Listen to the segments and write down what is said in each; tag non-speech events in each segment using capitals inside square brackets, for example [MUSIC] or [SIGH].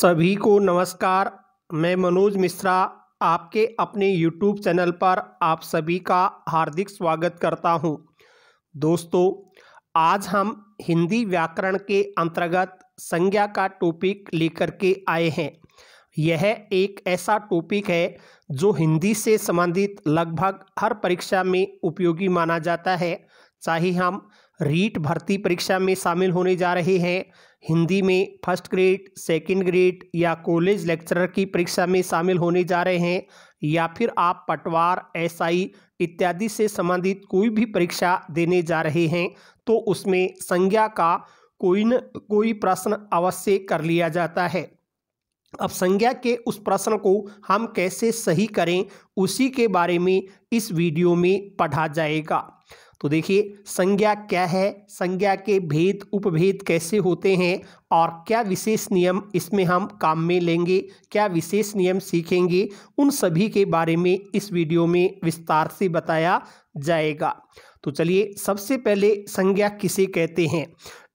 सभी को नमस्कार मैं मनोज मिश्रा आपके अपने यूट्यूब चैनल पर आप सभी का हार्दिक स्वागत करता हूं। दोस्तों आज हम हिंदी व्याकरण के अंतर्गत संज्ञा का टॉपिक लेकर के आए हैं यह एक ऐसा टॉपिक है जो हिंदी से संबंधित लगभग हर परीक्षा में उपयोगी माना जाता है चाहे हम रीट भर्ती परीक्षा में शामिल होने जा रहे हैं हिंदी में फर्स्ट ग्रेड सेकंड ग्रेड या कॉलेज लेक्चरर की परीक्षा में शामिल होने जा रहे हैं या फिर आप पटवार एसआई इत्यादि से संबंधित कोई भी परीक्षा देने जा रहे हैं तो उसमें संज्ञा का कोई न कोई प्रश्न अवश्य कर लिया जाता है अब संज्ञा के उस प्रश्न को हम कैसे सही करें उसी के बारे में इस वीडियो में पढ़ा जाएगा तो देखिए संज्ञा क्या है संज्ञा के भेद उपभेद कैसे होते हैं और क्या विशेष नियम इसमें हम काम में लेंगे क्या विशेष नियम सीखेंगे उन सभी के बारे में इस वीडियो में विस्तार से बताया जाएगा तो चलिए सबसे पहले संज्ञा किसे कहते हैं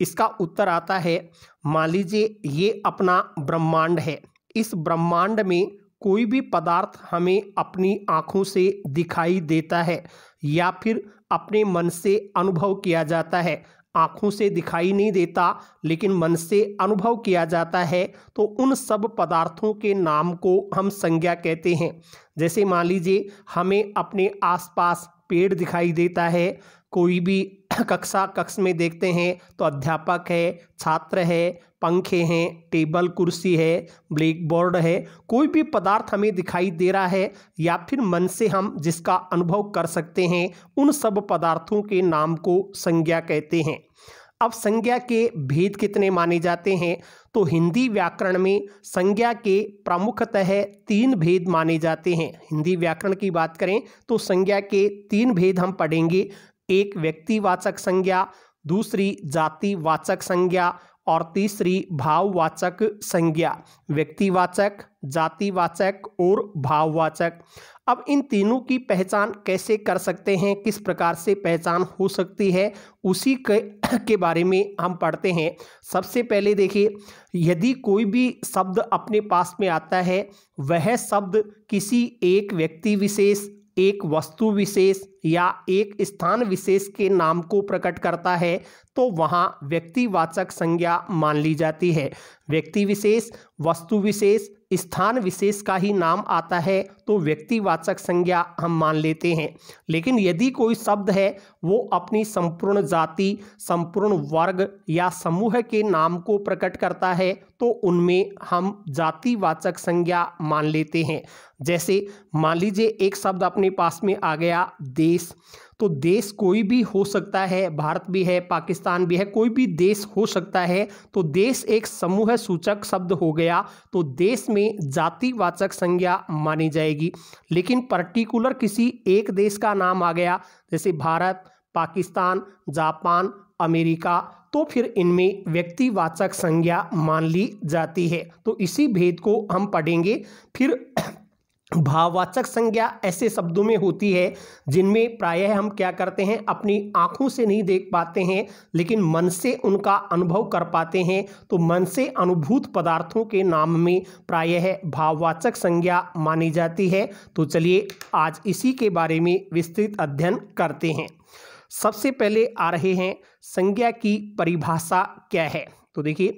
इसका उत्तर आता है मान लीजिए ये अपना ब्रह्मांड है इस ब्रह्मांड में कोई भी पदार्थ हमें अपनी आँखों से दिखाई देता है या फिर अपने मन से अनुभव किया जाता है आँखों से दिखाई नहीं देता लेकिन मन से अनुभव किया जाता है तो उन सब पदार्थों के नाम को हम संज्ञा कहते हैं जैसे मान लीजिए हमें अपने आसपास पेड़ दिखाई देता है कोई भी [COUGHS] कक्षा कक्ष में देखते हैं तो अध्यापक है छात्र है पंखे हैं टेबल कुर्सी है ब्लैक बोर्ड है कोई भी पदार्थ हमें दिखाई दे रहा है या फिर मन से हम जिसका अनुभव कर सकते हैं उन सब पदार्थों के नाम को संज्ञा कहते हैं अब संज्ञा के भेद कितने माने जाते हैं तो हिंदी व्याकरण में संज्ञा के प्रमुखतः तीन भेद माने जाते हैं हिंदी व्याकरण की बात करें तो संज्ञा के तीन भेद हम पढ़ेंगे एक व्यक्तिवाचक संज्ञा दूसरी जातिवाचक संज्ञा और तीसरी भाववाचक संज्ञा व्यक्तिवाचक जातिवाचक और भाववाचक अब इन तीनों की पहचान कैसे कर सकते हैं किस प्रकार से पहचान हो सकती है उसी के के बारे में हम पढ़ते हैं सबसे पहले देखिए यदि कोई भी शब्द अपने पास में आता है वह शब्द किसी एक व्यक्ति विशेष एक वस्तु विशेष या एक स्थान विशेष के नाम को प्रकट करता है तो वहाँ व्यक्तिवाचक संज्ञा मान ली जाती है व्यक्ति विशेष वस्तु विशेष स्थान विशेष का ही नाम आता है तो व्यक्तिवाचक संज्ञा हम मान लेते हैं लेकिन यदि कोई शब्द है वो अपनी संपूर्ण जाति संपूर्ण वर्ग या समूह के नाम को प्रकट करता है तो उनमें हम जातिवाचक संज्ञा मान लेते हैं जैसे मान लीजिए एक शब्द अपने पास में आ गया देश तो देश कोई भी हो सकता है भारत भी है पाकिस्तान भी है कोई भी देश हो सकता है तो देश एक समूह सूचक शब्द हो गया तो देश में जातिवाचक संज्ञा मानी जाएगी लेकिन पर्टिकुलर किसी एक देश का नाम आ गया जैसे भारत पाकिस्तान जापान अमेरिका तो फिर इनमें व्यक्तिवाचक संज्ञा मान ली जाती है तो इसी भेद को हम पढ़ेंगे फिर भाववाचक संज्ञा ऐसे शब्दों में होती है जिनमें प्रायः हम क्या करते हैं अपनी आँखों से नहीं देख पाते हैं लेकिन मन से उनका अनुभव कर पाते हैं तो मन से अनुभूत पदार्थों के नाम में प्रायः भाववाचक संज्ञा मानी जाती है तो चलिए आज इसी के बारे में विस्तृत अध्ययन करते हैं सबसे पहले आ रहे हैं संज्ञा की परिभाषा क्या है तो देखिए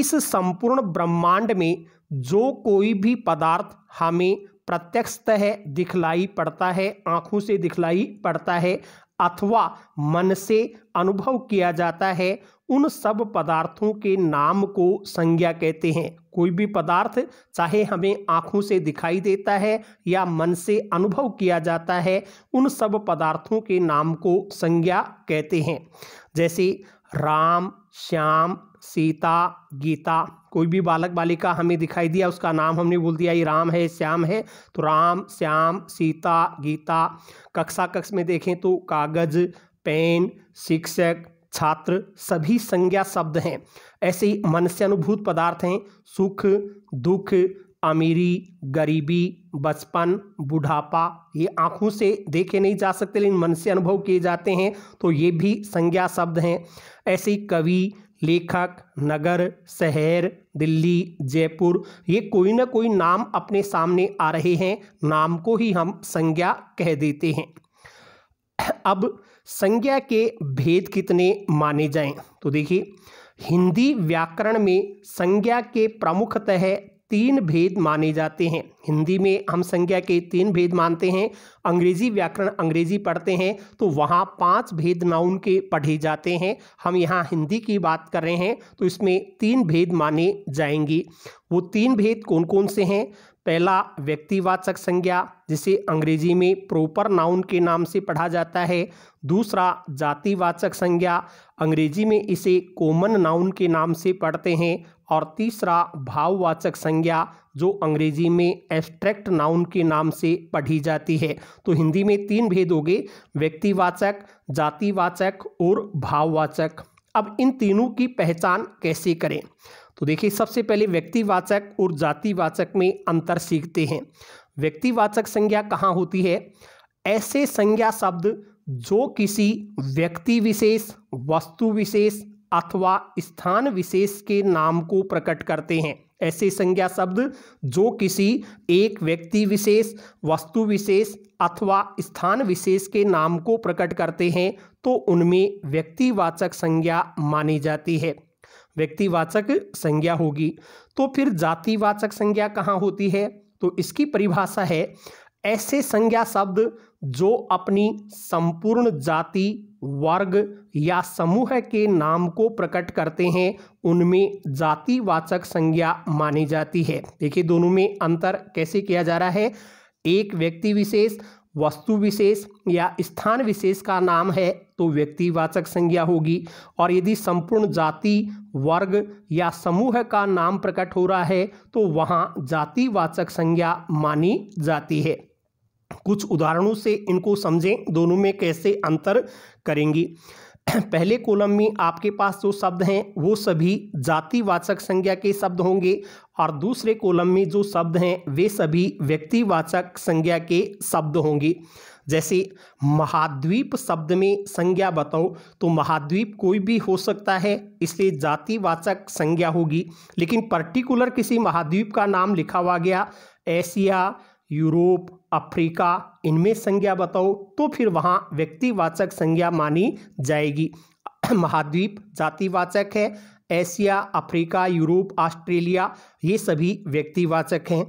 इस संपूर्ण ब्रह्मांड में जो कोई भी पदार्थ हमें प्रत्यक्षतः दिखलाई पड़ता है आँखों से दिखलाई पड़ता है अथवा मन से अनुभव किया जाता है उन सब पदार्थों के नाम को संज्ञा कहते हैं कोई भी पदार्थ चाहे हमें आँखों से दिखाई देता है या मन से अनुभव किया जाता है उन सब पदार्थों के नाम को संज्ञा कहते हैं जैसे राम श्याम सीता गीता कोई भी बालक बालिका हमें दिखाई दिया उसका नाम हमने बोल दिया ये राम है श्याम है तो राम श्याम सीता गीता कक्षा कक्ष में देखें तो कागज पेन शिक्षक छात्र सभी संज्ञा शब्द हैं ऐसे ही अनुभूत पदार्थ हैं सुख दुख अमीरी गरीबी बचपन बुढ़ापा ये आँखों से देखे नहीं जा सकते लेकिन मन से अनुभव किए जाते हैं तो ये भी संज्ञा शब्द हैं ऐसे ही कवि लेखक नगर शहर दिल्ली जयपुर ये कोई ना कोई नाम अपने सामने आ रहे हैं नाम को ही हम संज्ञा कह देते हैं अब संज्ञा के भेद कितने माने जाएं तो देखिए हिंदी व्याकरण में संज्ञा के प्रमुखतः तीन भेद माने जाते हैं हिंदी में हम संज्ञा के तीन भेद मानते हैं अंग्रेजी व्याकरण अंग्रेजी पढ़ते हैं तो वहाँ पांच भेद नाउन के पढ़े जाते हैं हम यहाँ हिंदी की बात कर रहे हैं तो इसमें तीन भेद माने जाएंगे वो तीन भेद कौन कौन से हैं पहला व्यक्तिवाचक संज्ञा जिसे अंग्रेजी में प्रॉपर नाउन के नाम से पढ़ा जाता है दूसरा जातिवाचक संज्ञा अंग्रेजी में इसे कॉमन नाउन के नाम से पढ़ते हैं और तीसरा भाववाचक संज्ञा जो अंग्रेजी में एब्स्ट्रैक्ट नाउन के नाम से पढ़ी जाती है तो हिंदी में तीन भेद हो गए व्यक्तिवाचक जातिवाचक और भाववाचक अब इन तीनों की पहचान कैसे करें तो देखिए सबसे पहले व्यक्तिवाचक और जातिवाचक में अंतर सीखते हैं व्यक्तिवाचक संज्ञा कहाँ होती है ऐसे संज्ञा शब्द जो किसी व्यक्ति विशेष वस्तु विशेष अथवा स्थान विशेष के नाम को प्रकट करते हैं ऐसे संज्ञा शब्द जो किसी एक व्यक्ति विशेष वस्तु विशेष अथवा स्थान विशेष के नाम को प्रकट करते हैं तो उनमें व्यक्तिवाचक संज्ञा मानी जाती है व्यक्तिवाचक संज्ञा होगी तो फिर जातिवाचक संज्ञा कहाँ होती है तो इसकी परिभाषा है ऐसे संज्ञा शब्द जो अपनी संपूर्ण जाति वर्ग या समूह के नाम को प्रकट करते हैं उनमें जातिवाचक संज्ञा मानी जाती है देखिए दोनों में अंतर कैसे किया जा रहा है एक व्यक्ति विशेष वस्तु विशेष या स्थान विशेष का नाम है तो व्यक्तिवाचक संज्ञा होगी और यदि संपूर्ण जाति वर्ग या समूह का नाम प्रकट हो रहा है तो वहाँ जातिवाचक संज्ञा मानी जाती है कुछ उदाहरणों से इनको समझें दोनों में कैसे अंतर करेंगी पहले कॉलम में आपके पास जो शब्द हैं वो सभी जातिवाचक संज्ञा के शब्द होंगे और दूसरे कॉलम में जो शब्द हैं वे सभी व्यक्तिवाचक संज्ञा के शब्द होंगे जैसे महाद्वीप शब्द में संज्ञा बताओ तो महाद्वीप कोई भी हो सकता है इसलिए जातिवाचक संज्ञा होगी लेकिन पर्टिकुलर किसी महाद्वीप का नाम लिखा हुआ गया एशिया यूरोप अफ्रीका इनमें संज्ञा बताओ तो फिर वहाँ व्यक्तिवाचक संज्ञा मानी जाएगी [CLEARS THROAT] महाद्वीप जातिवाचक है एशिया अफ्रीका यूरोप ऑस्ट्रेलिया ये सभी व्यक्तिवाचक हैं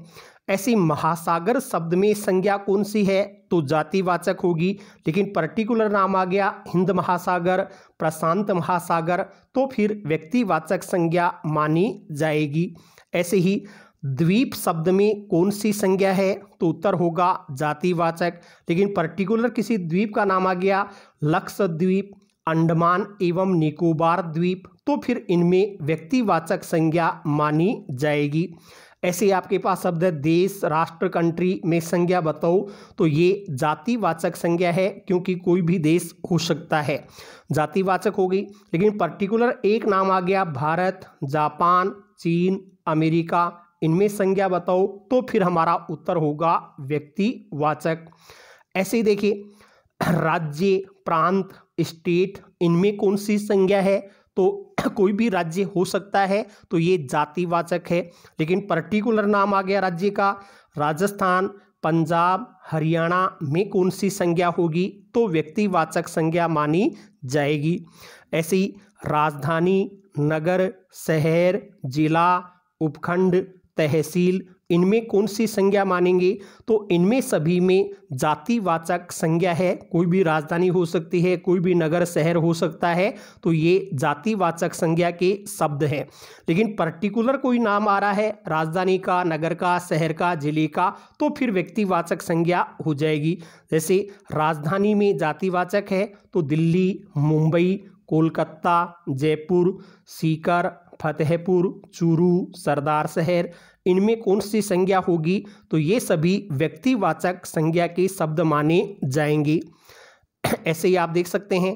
ऐसी महासागर शब्द में संज्ञा कौन सी है तो जातिवाचक होगी लेकिन पर्टिकुलर नाम आ गया हिंद महासागर प्रशांत महासागर तो फिर व्यक्तिवाचक संज्ञा मानी जाएगी ऐसे ही द्वीप शब्द में कौन सी संज्ञा है तो उत्तर होगा जातिवाचक लेकिन पर्टिकुलर किसी द्वीप का नाम आ गया लक्षद्वीप अंडमान एवं निकोबार द्वीप तो फिर इनमें व्यक्तिवाचक संज्ञा मानी जाएगी ऐसे आपके पास शब्द है देश राष्ट्र कंट्री में संज्ञा बताओ तो ये जातिवाचक संज्ञा है क्योंकि कोई भी देश हो सकता है जातिवाचक होगी लेकिन पर्टिकुलर एक नाम आ गया भारत जापान चीन अमेरिका इनमें संज्ञा बताओ तो फिर हमारा उत्तर होगा व्यक्तिवाचक ऐसे ही देखिए राज्य प्रांत स्टेट इनमें कौन सी संज्ञा है तो [CLEARS THROAT] कोई भी राज्य हो सकता है तो ये जातिवाचक है लेकिन पर्टिकुलर नाम आ गया राज्य का राजस्थान पंजाब हरियाणा में कौन सी संज्ञा होगी तो व्यक्तिवाचक संज्ञा मानी जाएगी ऐसी राजधानी नगर शहर जिला उपखंड तहसील इनमें कौन सी संज्ञा मानेंगे तो इनमें सभी में जातिवाचक संज्ञा है कोई भी राजधानी हो सकती है कोई भी नगर शहर हो सकता है तो ये जातिवाचक संज्ञा के शब्द हैं लेकिन पर्टिकुलर कोई नाम आ रहा है राजधानी का नगर का शहर का जिले का तो फिर व्यक्तिवाचक संज्ञा हो जाएगी जैसे राजधानी में जातिवाचक है तो दिल्ली मुंबई कोलकाता जयपुर सीकर फतेहपुर चूरू सरदार शहर इनमें कौन सी संज्ञा होगी तो ये सभी व्यक्तिवाचक संज्ञा के शब्द माने जाएंगे ऐसे ही आप देख सकते हैं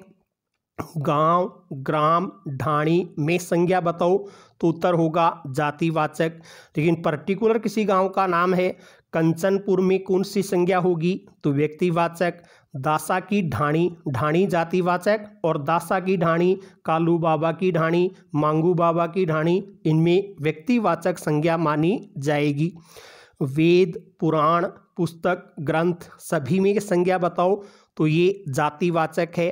गांव ग्राम ढाणी में संज्ञा बताओ तो उत्तर होगा जातिवाचक लेकिन पर्टिकुलर किसी गांव का नाम है कंचनपुर में कौन सी संज्ञा होगी तो व्यक्तिवाचक दासा की ढाणी ढाणी जातिवाचक और दासा की ढाणी कालू बाबा की ढाणी मांगू बाबा की ढाणी इनमें व्यक्तिवाचक संज्ञा मानी जाएगी वेद पुराण पुस्तक ग्रंथ सभी में संज्ञा बताओ तो ये जातिवाचक है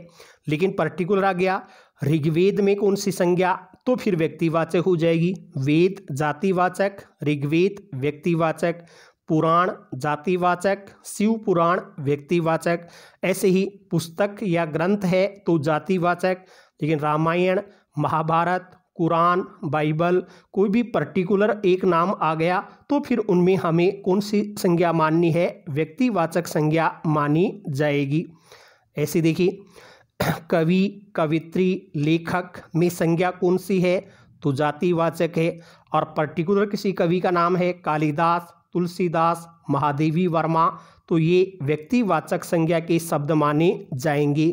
लेकिन पर्टिकुलर आ गया ऋग्वेद में कौन सी संज्ञा तो फिर व्यक्तिवाचक हो जाएगी वेद जातिवाचक ऋग्वेद व्यक्तिवाचक पुराण जातिवाचक शिव पुराण व्यक्तिवाचक ऐसे ही पुस्तक या ग्रंथ है तो जातिवाचक लेकिन रामायण महाभारत कुरान बाइबल कोई भी पर्टिकुलर एक नाम आ गया तो फिर उनमें हमें कौन सी संज्ञा माननी है व्यक्तिवाचक संज्ञा मानी जाएगी ऐसे देखिए [CLEARS THROAT] कवि कवित्री लेखक में संज्ञा कौन सी है तो जातिवाचक है और पर्टिकुलर किसी कवि का नाम है कालिदास तुलसीदास महादेवी वर्मा तो ये व्यक्तिवाचक संज्ञा के शब्द माने जाएंगे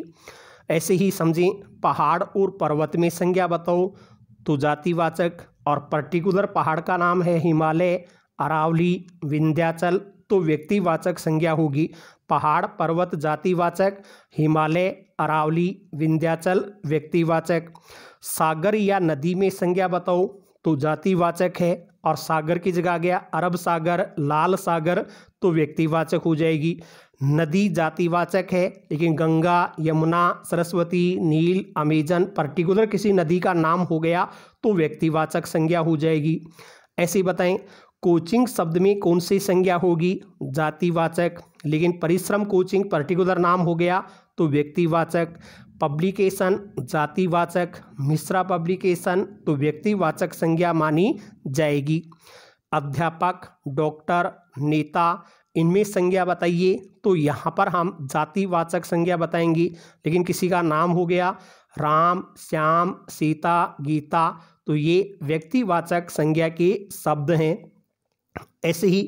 ऐसे ही समझें पहाड़ और पर्वत में संज्ञा बताओ तो जातिवाचक और पर्टिकुलर पहाड़ का नाम है हिमालय अरावली विंध्याचल तो व्यक्तिवाचक संज्ञा होगी पहाड़ पर्वत जातिवाचक हिमालय अरावली विंध्याचल व्यक्तिवाचक सागर या नदी में संज्ञा बताओ तो जातिवाचक है और सागर की जगह आ गया अरब सागर लाल सागर तो व्यक्तिवाचक हो जाएगी नदी जातिवाचक है लेकिन गंगा यमुना सरस्वती नील अमेजन पर्टिकुलर किसी नदी का नाम हो गया तो व्यक्तिवाचक संज्ञा हो जाएगी ऐसे बताएं कोचिंग शब्द में कौन सी संज्ञा होगी जातिवाचक लेकिन परिश्रम कोचिंग पर्टिकुलर नाम हो गया तो व्यक्तिवाचक पब्लिकेशन जातिवाचक मिश्रा पब्लिकेशन तो व्यक्तिवाचक संज्ञा मानी जाएगी अध्यापक डॉक्टर नेता इनमें संज्ञा बताइए तो यहाँ पर हम जातिवाचक संज्ञा बताएंगे लेकिन किसी का नाम हो गया राम श्याम सीता गीता तो ये व्यक्तिवाचक संज्ञा के शब्द हैं ऐसे ही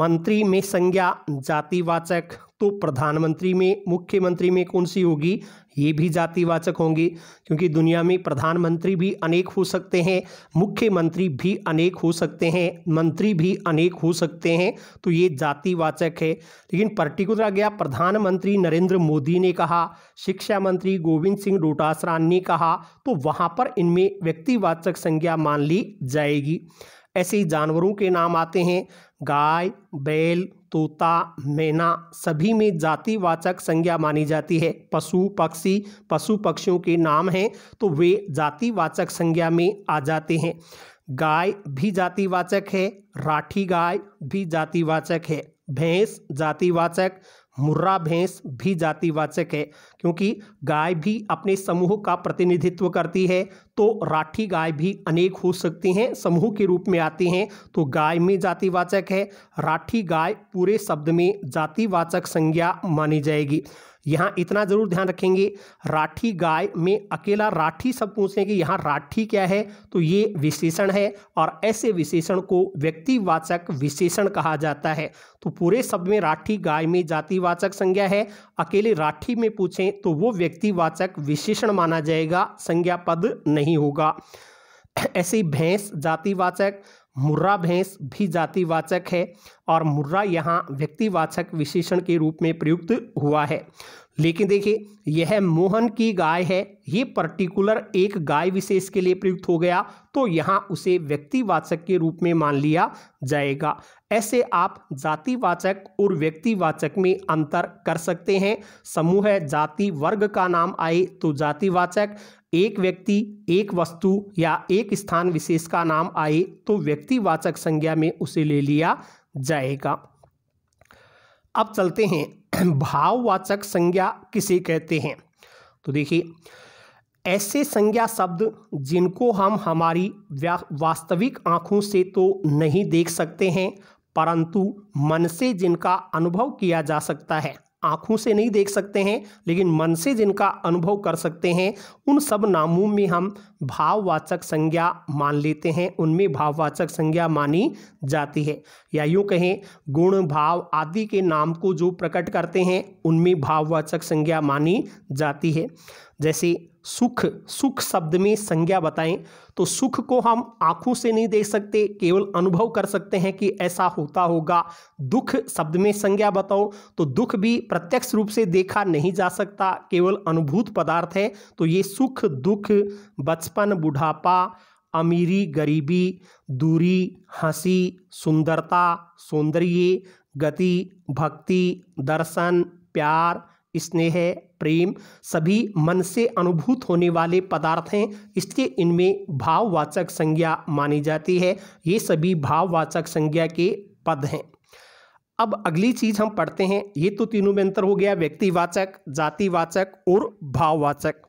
मंत्री में संज्ञा जातिवाचक तो प्रधानमंत्री में मुख्यमंत्री में कौन सी होगी ये भी जातिवाचक होंगे क्योंकि दुनिया में प्रधानमंत्री भी अनेक हो सकते हैं मुख्यमंत्री भी अनेक हो सकते हैं मंत्री भी अनेक हो सकते हैं तो ये जातिवाचक है लेकिन पर्टिकुलर गया प्रधानमंत्री नरेंद्र मोदी ने कहा शिक्षा मंत्री गोविंद सिंह डोटासरा ने कहा तो वहाँ पर इनमें व्यक्तिवाचक संज्ञा मान ली जाएगी ऐसे ही जानवरों के नाम आते हैं गाय बैल तोता मैना सभी में जातिवाचक संज्ञा मानी जाती है पशु पक्षी पशु पक्षियों के नाम हैं तो वे जातिवाचक संज्ञा में आ जाते हैं गाय भी जातिवाचक है राठी गाय भी जातिवाचक है भैंस जातिवाचक मुर्रा भैंस भी जातिवाचक है क्योंकि गाय भी अपने समूह का प्रतिनिधित्व करती है तो राठी गाय भी अनेक हो सकती हैं समूह के रूप में आती हैं तो गाय में जातिवाचक है राठी गाय पूरे शब्द में जातिवाचक संज्ञा मानी जाएगी यहाँ इतना ज़रूर ध्यान रखेंगे राठी गाय में अकेला राठी सब पूछेंगे कि यहाँ राठी क्या है तो ये विशेषण है और ऐसे विशेषण को व्यक्तिवाचक विशेषण कहा जाता है तो पूरे शब्द में राठी गाय में जातिवाचक संज्ञा है अकेले राठी में पूछें तो वो व्यक्तिवाचक विशेषण माना जाएगा संज्ञा पद नहीं होगा [CLEARS THROAT] ऐसे भैंस जातिवाचक मुर्रा भैंस भी जातिवाचक है और मुर्रा यहाँ व्यक्तिवाचक विशेषण के रूप में प्रयुक्त हुआ है लेकिन देखिए यह मोहन की गाय है ये पर्टिकुलर एक गाय विशेष के लिए प्रयुक्त हो गया तो यहाँ उसे व्यक्तिवाचक के रूप में मान लिया जाएगा ऐसे आप जातिवाचक और व्यक्तिवाचक में अंतर कर सकते हैं समूह है जाति वर्ग का नाम आए तो जातिवाचक एक व्यक्ति एक वस्तु या एक स्थान विशेष का नाम आए तो व्यक्तिवाचक संज्ञा में उसे ले लिया जाएगा अब चलते हैं [CLEARS THROAT] भाववाचक संज्ञा किसे कहते हैं तो देखिए ऐसे संज्ञा शब्द जिनको हम हमारी वास्तविक आँखों से तो नहीं देख सकते हैं परंतु मन से जिनका अनुभव किया जा सकता है आँखों से नहीं देख सकते हैं लेकिन मन से जिनका अनुभव कर सकते हैं उन सब नामों में हम भाववाचक संज्ञा मान लेते हैं उनमें भाववाचक संज्ञा मानी जाती है या यूँ कहें गुण भाव आदि के नाम को जो प्रकट करते हैं उनमें भाववाचक संज्ञा मानी जाती है जैसे सुख सुख शब्द में संज्ञा बताएं तो सुख को हम आंखों से नहीं देख सकते केवल अनुभव कर सकते हैं कि ऐसा होता होगा दुख शब्द में संज्ञा बताओ तो दुख भी प्रत्यक्ष रूप से देखा नहीं जा सकता केवल अनुभूत पदार्थ है तो ये सुख दुख बचपन बुढ़ापा अमीरी गरीबी दूरी हंसी सुंदरता सौंदर्य गति भक्ति दर्शन प्यार स्नेह प्रेम सभी मन से अनुभूत होने वाले पदार्थ हैं इसलिए इनमें भाववाचक संज्ञा मानी जाती है ये सभी भाववाचक संज्ञा के पद हैं अब अगली चीज हम पढ़ते हैं ये तो तीनों में अंतर हो गया व्यक्तिवाचक जातिवाचक और भाववाचक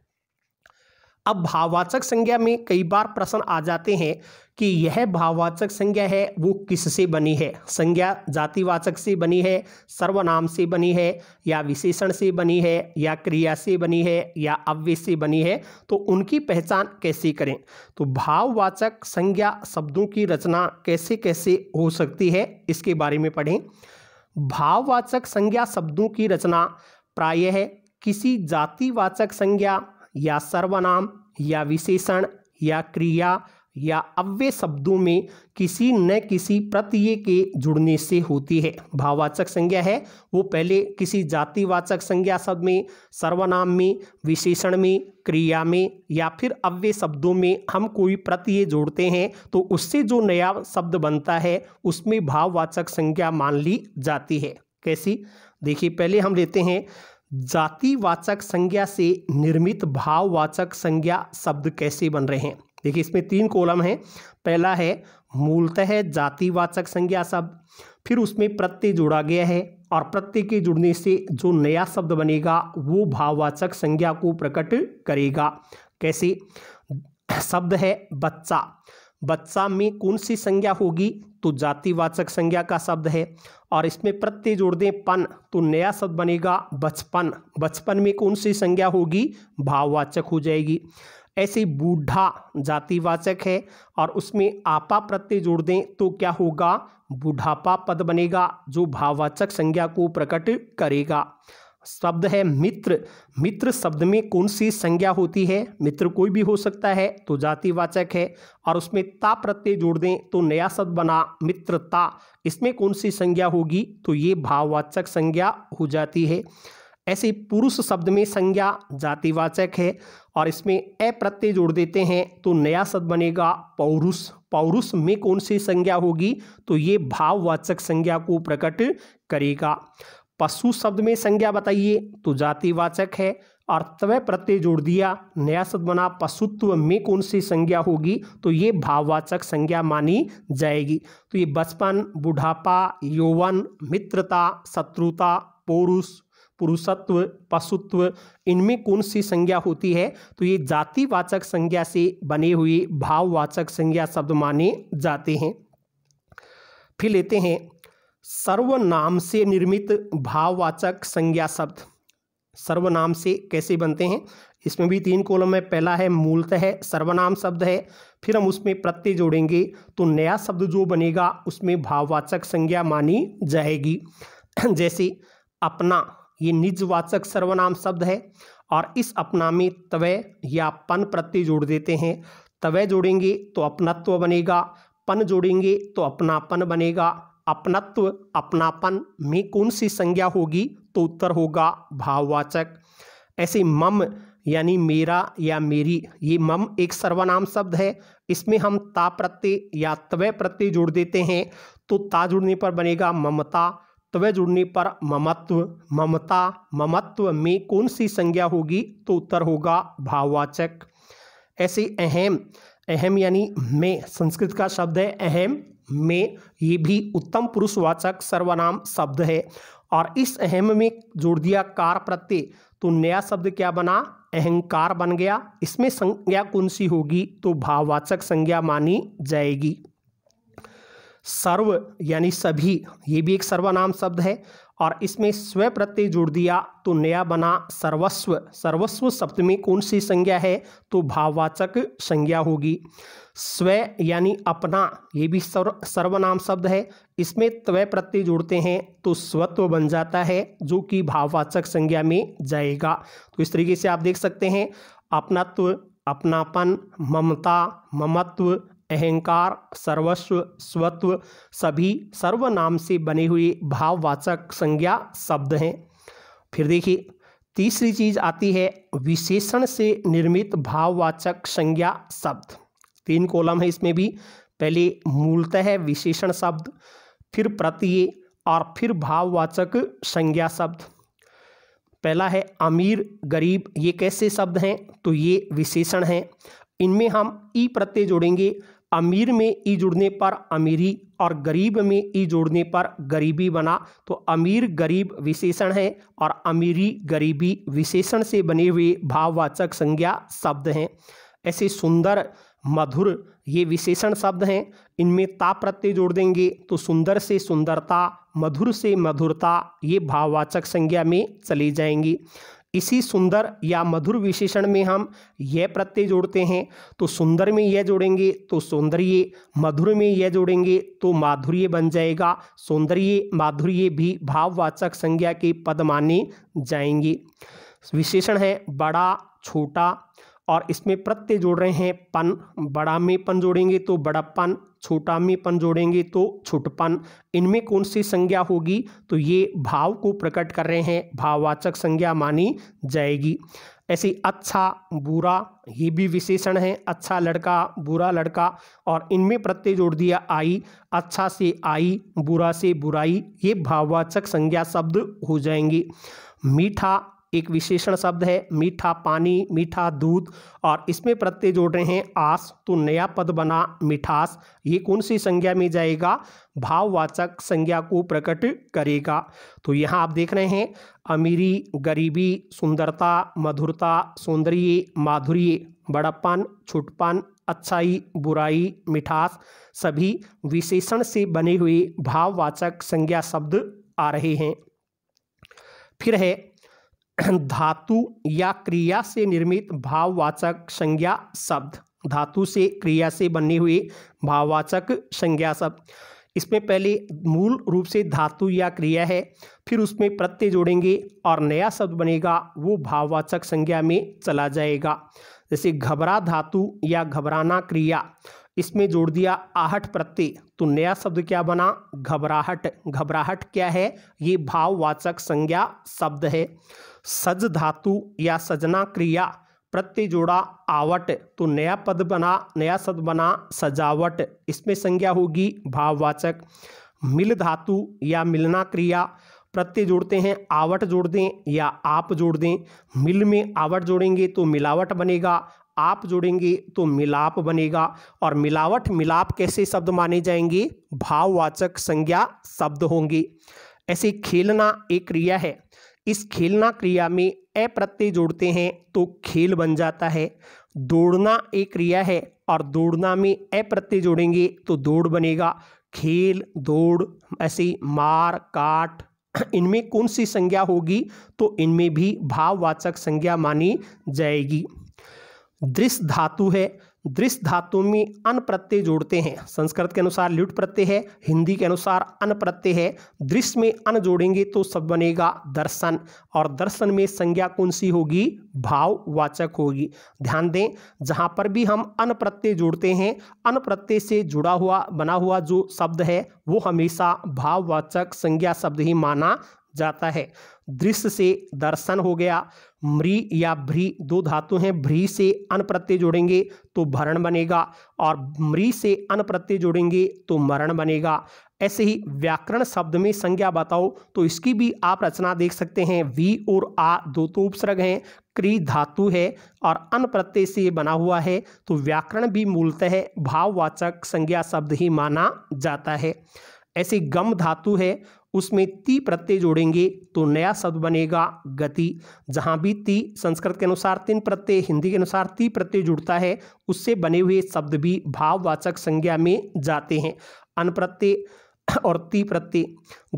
अब भाववाचक संज्ञा में कई बार प्रश्न आ जाते हैं कि यह भाववाचक संज्ञा है वो किससे बनी है संज्ञा जातिवाचक से बनी है सर्वनाम से बनी है या विशेषण से बनी है या क्रिया से बनी है या अव्य से बनी है तो उनकी पहचान कैसे करें तो भाववाचक संज्ञा शब्दों की रचना कैसे कैसे हो सकती है इसके बारे में पढ़ें भाववाचक संज्ञा शब्दों की रचना प्रायः किसी जातिवाचक संज्ञा या सर्वनाम या विशेषण या क्रिया या अव्य शब्दों में किसी न किसी प्रत्यय के जुड़ने से होती है भाववाचक संज्ञा है वो पहले किसी जातिवाचक संज्ञा शब्द में सर्वनाम में विशेषण में क्रिया में या फिर अव्य शब्दों में हम कोई प्रत्यय जोड़ते हैं तो उससे जो नया शब्द बनता है उसमें भाववाचक संज्ञा मान ली जाती है कैसी देखिए पहले हम लेते हैं जातिवाचक संज्ञा से निर्मित भाववाचक संज्ञा शब्द कैसे बन रहे हैं देखिए इसमें तीन कॉलम हैं पहला है मूलतः जातिवाचक संज्ञा शब्द फिर उसमें प्रत्यय जोड़ा गया है और प्रत्यय के जुड़ने से जो नया शब्द बनेगा वो भाववाचक संज्ञा को प्रकट करेगा कैसे शब्द है बच्चा बच्चा में कौन सी संज्ञा होगी तो जातिवाचक संज्ञा का शब्द है और इसमें प्रत्यय जोड़ दें पन तो नया शब्द बनेगा बचपन बचपन में कौन सी संज्ञा होगी भाववाचक हो जाएगी ऐसे बूढ़ा जातिवाचक है और उसमें आपा प्रत्यय जोड़ दें तो क्या होगा बुढ़ापा पद बनेगा जो भाववाचक संज्ञा को प्रकट करेगा शब्द है मित्र मित्र शब्द में कौन सी संज्ञा होती है मित्र कोई भी हो सकता है तो जातिवाचक है और उसमें ता प्रत्यय जोड़ दें तो नया शब्द बना मित्रता इसमें कौन सी संज्ञा होगी तो ये भाववाचक संज्ञा हो जाती है ऐसे पुरुष शब्द में संज्ञा जातिवाचक है और इसमें अ प्रत्यय जोड़ देते हैं तो नया शब्द बनेगा पौरुष पौरुष में कौन सी संज्ञा होगी तो ये भाववाचक संज्ञा को प्रकट करेगा पशु शब्द में संज्ञा बताइए तो जातिवाचक है अर्थव प्रत्यय जोड़ दिया नया शब्द बना पशुत्व में कौन सी संज्ञा होगी तो ये भाववाचक संज्ञा मानी जाएगी तो ये बचपन बुढ़ापा यौवन मित्रता शत्रुता पौरुष पुरुषत्व पशुत्व इनमें कौन सी संज्ञा होती है तो ये जातिवाचक संज्ञा से बने हुए भाववाचक संज्ञा शब्द माने जाते हैं फिर लेते हैं सर्वनाम से निर्मित भाववाचक संज्ञा शब्द सर्वनाम से कैसे बनते हैं इसमें भी तीन कॉलम है पहला है मूलतः है सर्वनाम शब्द है फिर हम उसमें प्रत्यय जोड़ेंगे तो नया शब्द जो बनेगा उसमें भाववाचक संज्ञा मानी जाएगी [CLEARS THROAT] जैसे अपना ये निजवाचक सर्वनाम शब्द है और इस अपना में तवय या पन प्रत्यय जोड़ देते हैं तवय जोड़ेंगे तो अपनत्व बनेगा पन जोड़ेंगे तो अपनापन बनेगा अपनत्व अपनापन में कौन सी संज्ञा होगी तो उत्तर होगा भाववाचक ऐसे मम यानी मेरा या मेरी ये मम एक सर्वनाम शब्द है इसमें हम ता प्रत्यय या त्वय प्रत्यय जोड़ देते हैं तो ता जुड़ने पर बनेगा ममता त्वय जुड़ने पर ममत्व ममता ममत्व में कौन सी संज्ञा होगी तो उत्तर होगा भाववाचक ऐसे अहम अहम यानी मैं संस्कृत का शब्द है अहम में ये भी उत्तम पुरुषवाचक सर्वनाम शब्द है और इस अहम में जोड़ दिया कार प्रत्यय तो नया शब्द क्या बना अहंकार बन गया इसमें संज्ञा कौन सी होगी तो भाववाचक संज्ञा मानी जाएगी सर्व यानी सभी ये भी एक सर्वनाम शब्द है और इसमें स्व प्रत्यय जोड़ दिया तो नया बना सर्वस्व सर्वस्व शब्द में कौन सी संज्ञा है तो भाववाचक संज्ञा होगी स्व यानी अपना ये भी सर्व सर्वनाम शब्द है इसमें त्व प्रत्यय जोड़ते हैं तो स्वत्व बन जाता है जो कि भाववाचक संज्ञा में जाएगा तो इस तरीके से आप देख सकते हैं अपनत्व अपनापन ममता ममत्व अहंकार सर्वस्व स्वत्व सभी सर्वनाम से बने हुए भाववाचक संज्ञा शब्द हैं फिर देखिए तीसरी चीज आती है विशेषण से निर्मित भाववाचक संज्ञा शब्द तीन कॉलम है इसमें भी पहले मूलतः विशेषण शब्द फिर प्रत्यय और फिर भाववाचक संज्ञा शब्द पहला है अमीर गरीब ये कैसे शब्द हैं तो ये विशेषण हैं इनमें हम ई प्रत्यय जोड़ेंगे अमीर में ई जुड़ने पर अमीरी और गरीब में ई जुड़ने पर गरीबी बना तो अमीर गरीब विशेषण है और अमीरी गरीबी विशेषण से बने हुए भाववाचक संज्ञा शब्द हैं ऐसे सुंदर मधुर ये विशेषण शब्द हैं इनमें ता प्रत्यय जोड़ देंगे तो सुंदर से सुंदरता मधुर से मधुरता ये भाववाचक संज्ञा में चली जाएंगी इसी सुंदर या मधुर विशेषण में हम यह प्रत्यय जोड़ते हैं तो सुंदर में यह जोड़ेंगे तो सौंदर्य मधुर में यह जोड़ेंगे तो माधुर्य बन जाएगा सौंदर्य माधुर्य भी भाववाचक संज्ञा के पद माने जाएंगे विशेषण है बड़ा छोटा और इसमें प्रत्यय जोड़ रहे हैं पन बड़ा में पन जोड़ेंगे तो बड़ापन छोटामीपन जोड़ेंगे तो छुटपन इनमें कौन सी संज्ञा होगी तो ये भाव को प्रकट कर रहे हैं भाववाचक संज्ञा मानी जाएगी ऐसे अच्छा बुरा ये भी विशेषण है अच्छा लड़का बुरा लड़का और इनमें प्रत्यय जोड़ दिया आई अच्छा से आई बुरा से बुराई ये भाववाचक संज्ञा शब्द हो जाएंगे मीठा एक विशेषण शब्द है मीठा पानी मीठा दूध और इसमें प्रत्यय जोड़ रहे हैं आस तो नया पद बना मिठास ये कौन सी संज्ञा में जाएगा भाववाचक संज्ञा को प्रकट करेगा तो यहाँ आप देख रहे हैं अमीरी गरीबी सुंदरता मधुरता सौंदर्य माधुर्य बड़प्पन छुटपन अच्छाई बुराई मिठास सभी विशेषण से बने हुए भाववाचक संज्ञा शब्द आ रहे हैं फिर है [CLEARS THROAT] धातु या क्रिया से निर्मित भाववाचक संज्ञा शब्द धातु से क्रिया से बने हुए भाववाचक संज्ञा शब्द इसमें पहले मूल रूप से धातु या क्रिया है फिर उसमें प्रत्यय जोड़ेंगे और नया शब्द बनेगा वो भाववाचक संज्ञा में चला जाएगा जैसे घबरा धातु या घबराना क्रिया इसमें जोड़ दिया आहट प्रत्यय तो नया शब्द क्या बना घबराहट घबराहट क्या है ये भाववाचक संज्ञा शब्द है सज धातु या सजना क्रिया प्रत्यय जोड़ा आवट तो नया पद बना नया शब्द बना सजावट इसमें संज्ञा होगी भाववाचक मिल धातु या मिलना क्रिया प्रत्यय जोड़ते हैं आवट जोड़ दें या आप जोड़ दें मिल में आवट जोड़ेंगे तो मिलावट बनेगा आप जोड़ेंगे तो मिलाप बनेगा और मिलावट मिलाप कैसे शब्द माने जाएंगे भाववाचक संज्ञा शब्द होंगे ऐसे खेलना एक क्रिया है इस खेलना क्रिया में ए प्रत्यय जोड़ते हैं तो खेल बन जाता है दौड़ना एक क्रिया है और दौड़ना में ए प्रत्यय जोड़ेंगे तो दौड़ बनेगा खेल दौड़ ऐसे मार काट इनमें कौन सी संज्ञा होगी तो इनमें भी भाववाचक संज्ञा मानी जाएगी दृश्य धातु है दृश्य धातु में अन प्रत्यय जोड़ते हैं संस्कृत के अनुसार ल्युट प्रत्यय है हिंदी के अनुसार अन प्रत्यय है दृश्य में अन जोड़ेंगे तो सब बनेगा दर्शन और दर्शन में संज्ञा कौन सी होगी भाववाचक होगी ध्यान दें जहां पर भी हम अन प्रत्यय जोड़ते हैं अन प्रत्यय से जुड़ा हुआ बना हुआ जो शब्द है वो हमेशा भाववाचक संज्ञा शब्द ही माना जाता है दृश्य से दर्शन हो गया म्री या भ्री दो धातु हैं भ्री से अन प्रत्यय जोड़ेंगे तो भरण बनेगा और म्री से अन प्रत्यय जोड़ेंगे तो मरण बनेगा ऐसे ही व्याकरण शब्द में संज्ञा बताओ तो इसकी भी आप रचना देख सकते हैं वी और आ दो तो उपसर्ग हैं क्री धातु है और अन प्रत्यय से बना हुआ है तो व्याकरण भी मूलतः भाववाचक संज्ञा शब्द ही माना जाता है ऐसे गम धातु है उसमें ती प्रत्यय जोड़ेंगे तो नया शब्द बनेगा गति जहाँ भी ती संस्कृत के अनुसार तीन प्रत्यय हिंदी के अनुसार ती प्रत्यय जुड़ता है उससे बने हुए शब्द भी भाववाचक संज्ञा में जाते हैं अन प्रत्यय और ती प्रत्यय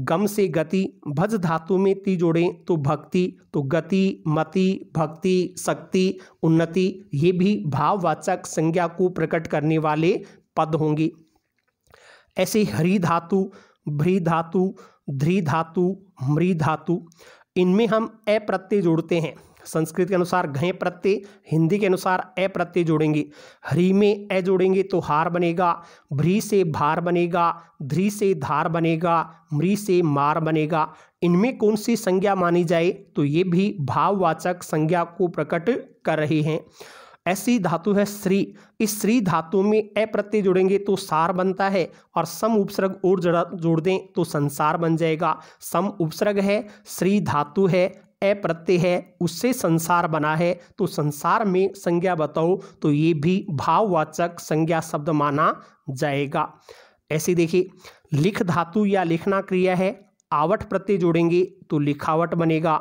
गम से गति भज धातु में ती जोड़ें तो भक्ति तो गति मति भक्ति शक्ति उन्नति ये भी भाववाचक संज्ञा को प्रकट करने वाले पद होंगे ऐसे हरि धातु भ्री धातु ध्री धातु मृ धातु इनमें हम ए प्रत्यय जोड़ते हैं संस्कृत के अनुसार घय प्रत्यय हिंदी के अनुसार ए प्रत्यय जोड़ेंगे ह्री में ए जोड़ेंगे तो हार बनेगा भ्री से भार बनेगा ध्री से धार बनेगा मृ से मार बनेगा इनमें कौन सी संज्ञा मानी जाए तो ये भी भाववाचक संज्ञा को प्रकट कर रहे हैं ऐसी धातु है श्री इस श्री धातु में अ प्रत्यय जोड़ेंगे तो सार बनता है और सम उपसर्ग और जोड़ दें तो संसार बन जाएगा सम उपसर्ग है श्री धातु है अ प्रत्यय है उससे संसार बना है तो संसार में संज्ञा बताओ तो ये भी भाववाचक संज्ञा शब्द माना जाएगा ऐसे देखिए लिख धातु या लिखना क्रिया है आवट प्रत्यय जोड़ेंगे तो लिखावट बनेगा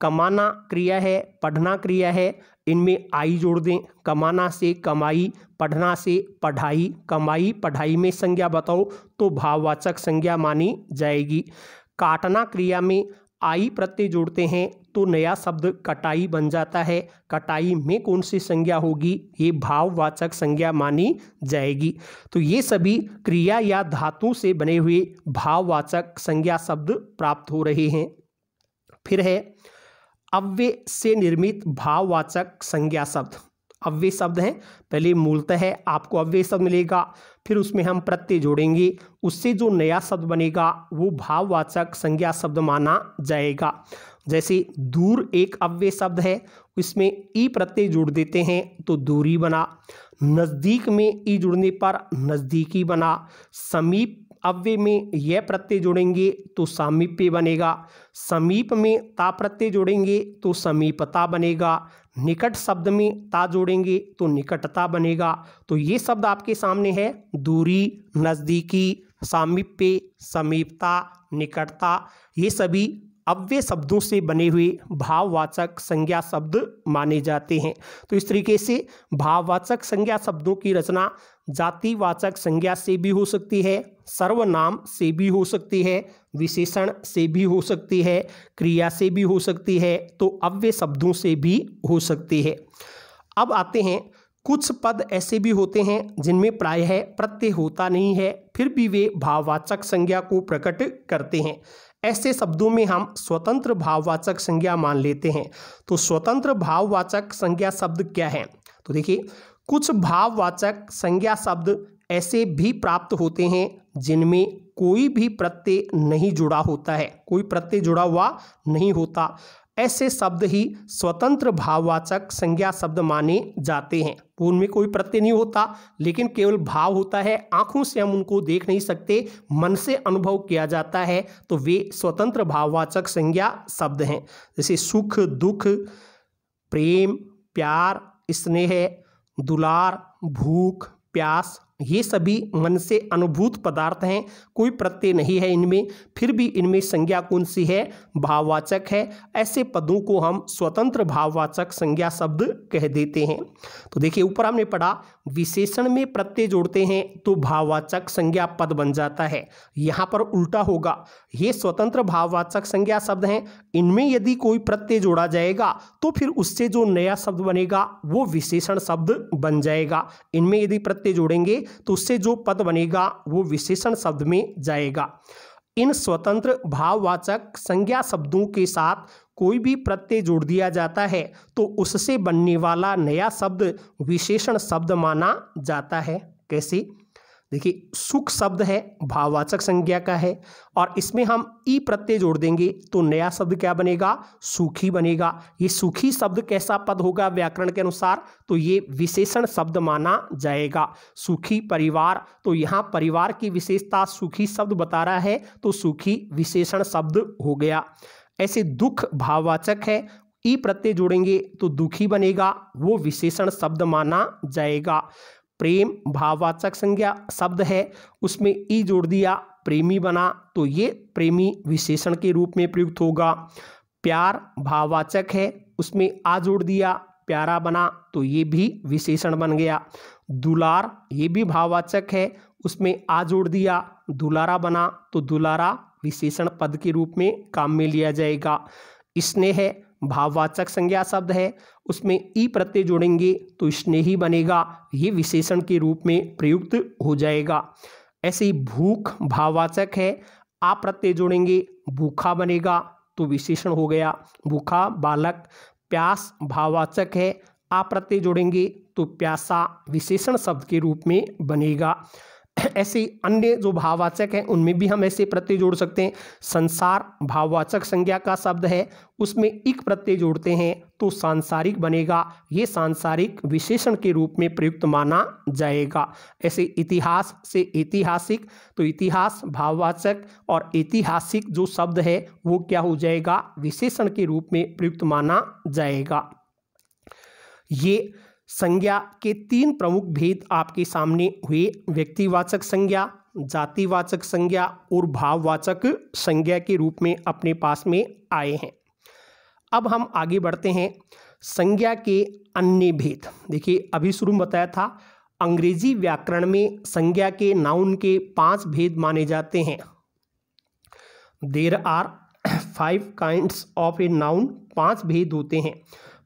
कमाना क्रिया है पढ़ना क्रिया है इनमें आई जोड़ दें कमाना से कमाई पढ़ना से पढ़ाई कमाई पढ़ाई में संज्ञा बताओ तो भाववाचक संज्ञा मानी जाएगी काटना क्रिया में आई प्रत्यय जोड़ते हैं तो नया शब्द कटाई बन जाता है कटाई में कौन सी संज्ञा होगी ये भाववाचक संज्ञा मानी जाएगी तो ये सभी क्रिया या धातु से बने हुए भाववाचक संज्ञा शब्द प्राप्त हो रहे हैं फिर है अव्य से निर्मित भाववाचक संज्ञा शब्द अव्य शब्द हैं पहले मूलतः है आपको अव्य शब्द मिलेगा फिर उसमें हम प्रत्यय जोड़ेंगे उससे जो नया शब्द बनेगा वो भाववाचक संज्ञा शब्द माना जाएगा जैसे दूर एक अव्य शब्द है इसमें ई प्रत्यय जोड़ देते हैं तो दूरी बना नज़दीक में ई जुड़ने पर नज़दीकी बना समीप अव्य में यह प्रत्यय जोड़ेंगे तो सामीप्य बनेगा समीप में ता प्रत्यय जोड़ेंगे तो समीपता बनेगा निकट शब्द में ता जोड़ेंगे तो निकटता बनेगा तो ये शब्द आपके सामने है दूरी नज़दीकी सामीप्य समीपता निकटता ये सभी अव्य शब्दों से बने हुए भाववाचक संज्ञा शब्द माने जाते हैं तो इस तरीके से भाववाचक संज्ञा शब्दों की रचना जातिवाचक संज्ञा से भी हो सकती है सर्वनाम से भी हो सकती है विशेषण से भी हो सकती है क्रिया से भी हो सकती है तो अव्य शब्दों से भी हो सकती है अब आते हैं कुछ पद ऐसे भी होते हैं जिनमें प्रायः प्रत्यय होता नहीं है फिर भी वे भाववाचक संज्ञा को प्रकट करते हैं ऐसे शब्दों में हम स्वतंत्र भाववाचक संज्ञा मान लेते हैं तो स्वतंत्र भाववाचक संज्ञा शब्द क्या है तो देखिए कुछ भाववाचक संज्ञा शब्द ऐसे भी प्राप्त होते हैं जिनमें कोई भी प्रत्यय नहीं जुड़ा होता है कोई प्रत्यय जुड़ा हुआ नहीं होता ऐसे शब्द ही स्वतंत्र भाववाचक संज्ञा शब्द माने जाते हैं उनमें कोई प्रत्यय नहीं होता लेकिन केवल भाव होता है आंखों से हम उनको देख नहीं सकते मन से अनुभव किया जाता है तो वे स्वतंत्र भाववाचक संज्ञा शब्द हैं जैसे सुख दुख प्रेम प्यार स्नेह दुलार भूख प्यास ये सभी मन से अनुभूत पदार्थ हैं कोई प्रत्यय नहीं है इनमें फिर भी इनमें संज्ञा कौन सी है भाववाचक है ऐसे पदों को हम स्वतंत्र भाववाचक संज्ञा शब्द कह देते हैं तो देखिए ऊपर हमने पढ़ा विशेषण में प्रत्यय जोड़ते हैं तो भाववाचक संज्ञा पद बन जाता है यहाँ पर उल्टा होगा ये स्वतंत्र भाववाचक संज्ञा शब्द हैं इनमें यदि कोई प्रत्यय जोड़ा जाएगा तो फिर उससे जो नया शब्द बनेगा वो विशेषण शब्द बन जाएगा इनमें यदि प्रत्यय जोड़ेंगे तो उससे जो पद बनेगा वो विशेषण शब्द में जाएगा इन स्वतंत्र भाववाचक संज्ञा शब्दों के साथ कोई भी प्रत्यय जोड़ दिया जाता है तो उससे बनने वाला नया शब्द विशेषण शब्द माना जाता है कैसे देखिए सुख शब्द है भाववाचक संज्ञा का है और इसमें हम ई प्रत्यय जोड़ देंगे तो नया शब्द क्या बनेगा सुखी बनेगा ये सुखी शब्द कैसा पद होगा व्याकरण के अनुसार तो ये विशेषण शब्द माना जाएगा सुखी परिवार तो यहाँ परिवार की विशेषता सुखी शब्द बता रहा है तो सुखी विशेषण शब्द हो गया ऐसे दुख भाववाचक है ई प्रत्यय जोड़ेंगे तो दुखी बनेगा वो विशेषण शब्द माना जाएगा प्रेम भाववाचक संज्ञा शब्द है उसमें ई जोड़ दिया प्रेमी बना तो ये प्रेमी विशेषण के रूप में प्रयुक्त होगा प्यार भाववाचक है उसमें आ जोड़ दिया प्यारा बना तो ये भी विशेषण बन गया दुलार ये भी भाववाचक है उसमें आ जोड़ दिया दुलारा बना तो दुलारा विशेषण पद के रूप में काम में लिया जाएगा स्नेह भाववाचक संज्ञा शब्द है उसमें ई प्रत्यय जोड़ेंगे तो स्नेही बनेगा ये विशेषण के रूप में प्रयुक्त हो जाएगा ऐसे ही भूख भाववाचक है आ प्रत्यय जोड़ेंगे भूखा बनेगा तो विशेषण हो गया भूखा बालक प्यास भाववाचक है आ प्रत्यय जोड़ेंगे तो प्यासा विशेषण शब्द के रूप में बनेगा ऐसे अन्य जो भाववाचक हैं उनमें भी हम ऐसे प्रत्यय जोड़ सकते हैं संसार भाववाचक संज्ञा का शब्द है उसमें एक प्रत्यय जोड़ते हैं तो सांसारिक बनेगा ये सांसारिक विशेषण के रूप में प्रयुक्त माना जाएगा ऐसे इतिहास से ऐतिहासिक तो इतिहास भाववाचक और ऐतिहासिक जो शब्द है वो क्या हो जाएगा विशेषण के रूप में प्रयुक्त माना जाएगा ये संज्ञा के तीन प्रमुख भेद आपके सामने हुए व्यक्तिवाचक संज्ञा जातिवाचक संज्ञा और भाववाचक संज्ञा के रूप में अपने पास में आए हैं अब हम आगे बढ़ते हैं संज्ञा के अन्य भेद देखिए अभी शुरू में बताया था अंग्रेजी व्याकरण में संज्ञा के नाउन के पांच भेद माने जाते हैं there are five kind of a noun पांच भेद होते हैं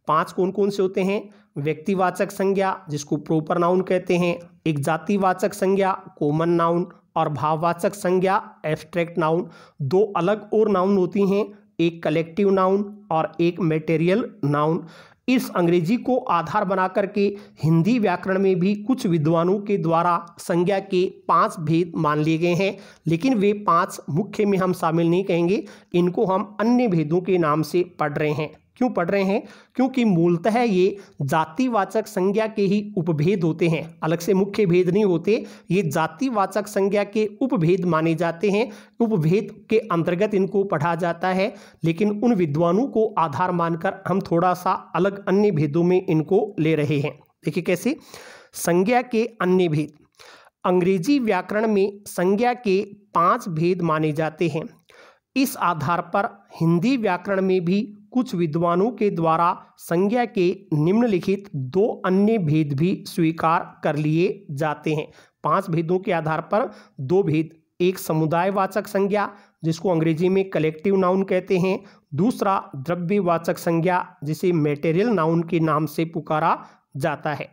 पांच कौन कौन से होते हैं व्यक्तिवाचक संज्ञा जिसको प्रोपर नाउन कहते हैं एक जातिवाचक संज्ञा कॉमन नाउन और भाववाचक संज्ञा एब्स्ट्रैक्ट नाउन दो अलग और नाउन होती हैं एक कलेक्टिव नाउन और एक मेटेरियल नाउन इस अंग्रेजी को आधार बनाकर के हिंदी व्याकरण में भी कुछ विद्वानों के द्वारा संज्ञा के पांच भेद मान लिए गए हैं लेकिन वे पांच मुख्य में हम शामिल नहीं कहेंगे इनको हम अन्य भेदों के नाम से पढ़ रहे हैं क्यों पढ़ रहे हैं क्योंकि मूलतः ये जातिवाचक संज्ञा के ही उपभेद होते हैं अलग से मुख्य भेद नहीं होते ये जातिवाचक संज्ञा के उपभेद माने जाते हैं उपभेद के अंतर्गत इनको पढ़ा जाता है लेकिन उन विद्वानों को आधार मानकर हम थोड़ा सा अलग अन्य भेदों में इनको ले रहे हैं देखिए कैसे संज्ञा के अन्य भेद अंग्रेजी व्याकरण में संज्ञा के पांच भेद माने जाते हैं इस आधार पर हिंदी व्याकरण में भी कुछ विद्वानों के द्वारा संज्ञा के निम्नलिखित दो अन्य भेद भी स्वीकार कर लिए जाते हैं पांच भेदों के आधार पर दो भेद एक समुदायवाचक संज्ञा जिसको अंग्रेजी में कलेक्टिव नाउन कहते हैं दूसरा द्रव्यवाचक संज्ञा जिसे मेटेरियल नाउन के नाम से पुकारा जाता है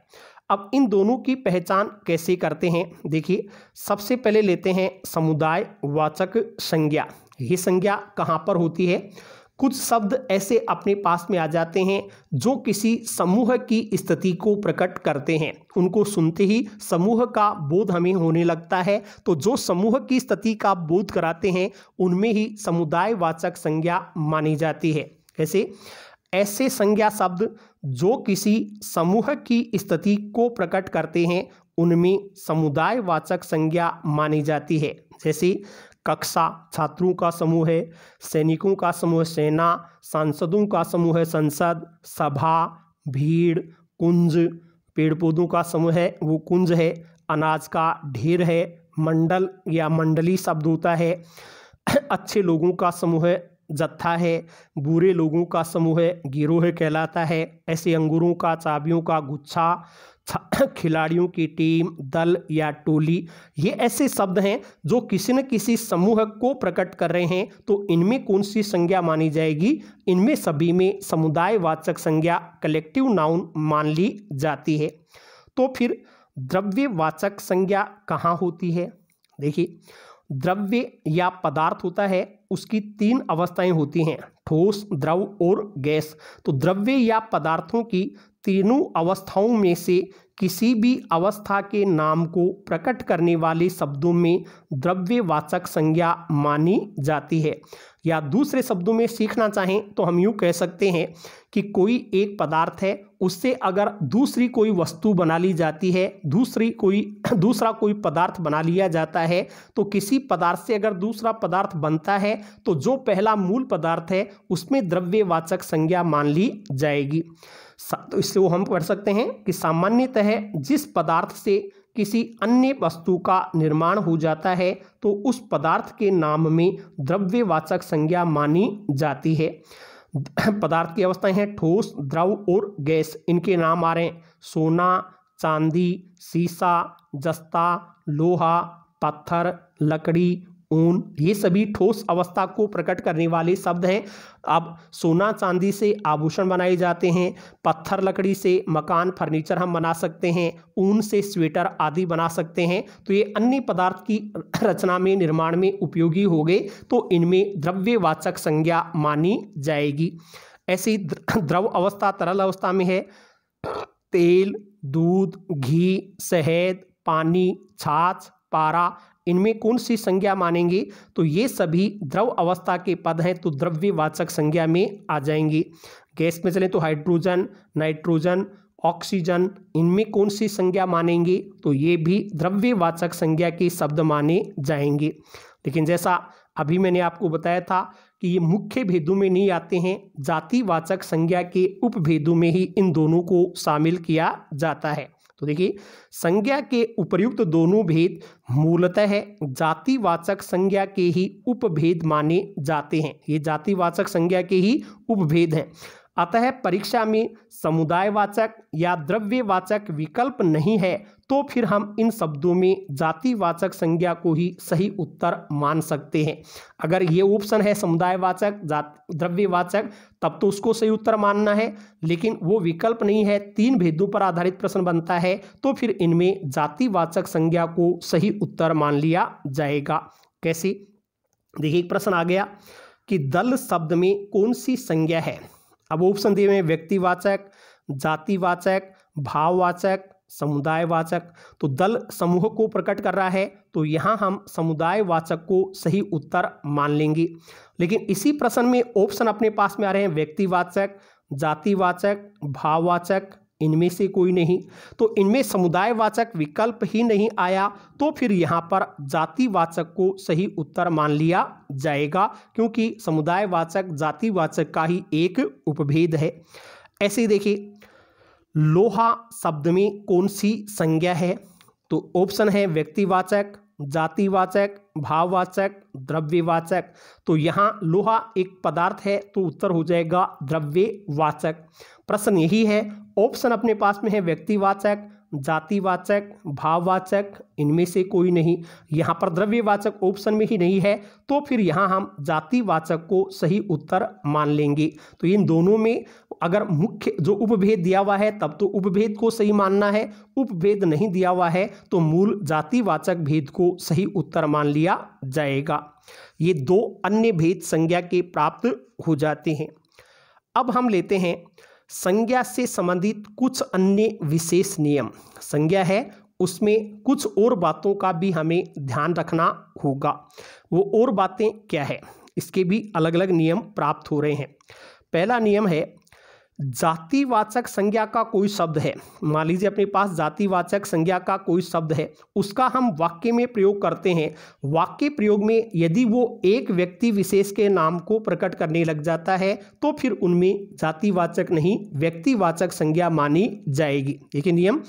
अब इन दोनों की पहचान कैसे करते हैं देखिए सबसे पहले लेते हैं समुदाय वाचक संज्ञा ये संज्ञा कहाँ पर होती है कुछ शब्द ऐसे अपने पास में आ जाते हैं जो किसी समूह की स्थिति को प्रकट करते हैं उनको सुनते ही समूह का बोध हमें होने लगता है तो जो समूह की स्थिति का बोध कराते हैं उनमें ही समुदाय वाचक संज्ञा मानी जाती है कैसे ऐसे संज्ञा शब्द जो किसी समूह की स्थिति को प्रकट करते हैं उनमें समुदाय वाचक संज्ञा मानी जाती है जैसे कक्षा छात्रों का समूह है सैनिकों का समूह सेना सांसदों का समूह है संसद सभा भीड़ कुंज पेड़ पौधों का समूह है वो कुंज है अनाज का ढेर है मंडल या मंडली शब्द होता है [CLEARS THROAT] अच्छे लोगों का समूह है जत्था है बुरे लोगों का समूह गिरोह कहलाता है ऐसे अंगूरों का चाबियों का गुच्छा [COUGHS] खिलाड़ियों की टीम दल या टोली ये ऐसे शब्द हैं जो किसी न किसी समूह को प्रकट कर रहे हैं तो इनमें कौन सी संज्ञा मानी जाएगी इनमें सभी में समुदायवाचक संज्ञा कलेक्टिव नाउन मान ली जाती है तो फिर द्रव्यवाचक संज्ञा कहाँ होती है देखिए द्रव्य या पदार्थ होता है उसकी तीन अवस्थाएं होती हैं ठोस द्रव और गैस तो द्रव्य या पदार्थों की तीनों अवस्थाओं में से किसी भी अवस्था के नाम को प्रकट करने वाले शब्दों में द्रव्यवाचक संज्ञा मानी जाती है या दूसरे शब्दों में सीखना चाहें तो हम यूँ कह सकते हैं कि कोई एक पदार्थ है उससे अगर दूसरी कोई वस्तु बना ली जाती है दूसरी कोई [CLEARS THROAT] दूसरा कोई पदार्थ बना लिया जाता है तो किसी पदार्थ से अगर दूसरा पदार्थ बनता है तो जो पहला मूल पदार्थ है उसमें द्रव्यवाचक संज्ञा मान ली जाएगी तो इससे वो हम कर सकते हैं कि सामान्यतः जिस पदार्थ से किसी अन्य वस्तु का निर्माण हो जाता है तो उस पदार्थ के नाम में द्रव्यवाचक संज्ञा मानी जाती है पदार्थ की अवस्थाएं हैं ठोस द्रव और गैस इनके नाम आ रहे हैं सोना चांदी सीसा जस्ता लोहा पत्थर लकड़ी ऊन ये सभी ठोस अवस्था को प्रकट करने वाले शब्द हैं अब सोना चांदी से आभूषण बनाए जाते हैं पत्थर लकड़ी से मकान फर्नीचर हम बना सकते हैं ऊन से स्वेटर आदि बना सकते हैं तो ये अन्य पदार्थ की [CLEARS THROAT] रचना में निर्माण में उपयोगी हो गए तो इनमें द्रव्यवाचक संज्ञा मानी जाएगी ऐसी [CLEARS THROAT] द्रव अवस्था तरल अवस्था में है तेल दूध घी शहद पानी छाछ पारा इनमें कौन सी संज्ञा मानेंगे तो ये सभी द्रव अवस्था के पद हैं तो द्रव्यवाचक संज्ञा में आ जाएंगे गैस में चलें तो हाइड्रोजन नाइट्रोजन ऑक्सीजन इनमें कौन सी संज्ञा मानेंगे तो ये भी द्रव्यवाचक संज्ञा के शब्द माने जाएंगे लेकिन जैसा अभी मैंने आपको बताया था कि ये मुख्य भेदों में नहीं आते हैं जातिवाचक संज्ञा के उपभेदों में ही इन दोनों को शामिल किया जाता है तो देखिए संज्ञा के उपयुक्त दोनों भेद मूलतः है जातिवाचक संज्ञा के ही उपभेद माने जाते हैं ये जातिवाचक संज्ञा के ही उपभेद हैं अतः परीक्षा में समुदायवाचक या द्रव्यवाचक विकल्प नहीं है तो फिर हम इन शब्दों में जातिवाचक संज्ञा को ही सही उत्तर मान सकते हैं अगर ये ऑप्शन है समुदायवाचक जात द्रव्यवाचक तब तो उसको सही उत्तर मानना है लेकिन वो विकल्प नहीं है तीन भेदों पर आधारित प्रश्न बनता है तो फिर इनमें जातिवाचक संज्ञा को सही उत्तर मान लिया जाएगा कैसे देखिए एक प्रश्न आ गया कि दल शब्द में कौन सी संज्ञा है अब ऑप्शन दिए हुए व्यक्तिवाचक जातिवाचक भाववाचक समुदायवाचक तो दल समूह को प्रकट कर रहा है तो यहाँ हम समुदायवाचक को सही उत्तर मान लेंगे लेकिन इसी प्रश्न में ऑप्शन अपने पास में आ रहे हैं व्यक्तिवाचक जातिवाचक भाववाचक इनमें से कोई नहीं तो इनमें समुदायवाचक विकल्प ही नहीं आया तो फिर यहाँ पर जातिवाचक को सही उत्तर मान लिया जाएगा क्योंकि समुदायवाचक जातिवाचक का ही एक उपभेद है ऐसे देखिए लोहा शब्द में कौन सी संज्ञा है तो ऑप्शन है व्यक्तिवाचक जातिवाचक भाववाचक द्रव्यवाचक तो यहाँ लोहा एक पदार्थ है तो उत्तर हो जाएगा द्रव्यवाचक प्रश्न यही है ऑप्शन अपने पास में है व्यक्तिवाचक जातिवाचक भाववाचक इनमें से कोई नहीं यहाँ पर द्रव्यवाचक ऑप्शन में ही नहीं है तो फिर यहाँ हम जातिवाचक को सही उत्तर मान लेंगे तो इन दोनों में अगर मुख्य जो उपभेद दिया हुआ है तब तो उपभेद को सही मानना है उपभेद नहीं दिया हुआ है तो मूल जातिवाचक भेद को सही उत्तर मान लिया जाएगा ये दो अन्य भेद संज्ञा के प्राप्त हो जाते हैं अब हम लेते हैं संज्ञा से संबंधित कुछ अन्य विशेष नियम संज्ञा है उसमें कुछ और बातों का भी हमें ध्यान रखना होगा वो और बातें क्या है इसके भी अलग अलग नियम प्राप्त हो रहे हैं पहला नियम है जातिवाचक संज्ञा का कोई शब्द है मान लीजिए अपने पास जातिवाचक संज्ञा का कोई शब्द है उसका हम वाक्य में प्रयोग करते हैं वाक्य प्रयोग में यदि वो एक व्यक्ति विशेष के नाम को प्रकट करने लग जाता है तो फिर उनमें जातिवाचक नहीं व्यक्तिवाचक संज्ञा मानी जाएगी देखिए नियम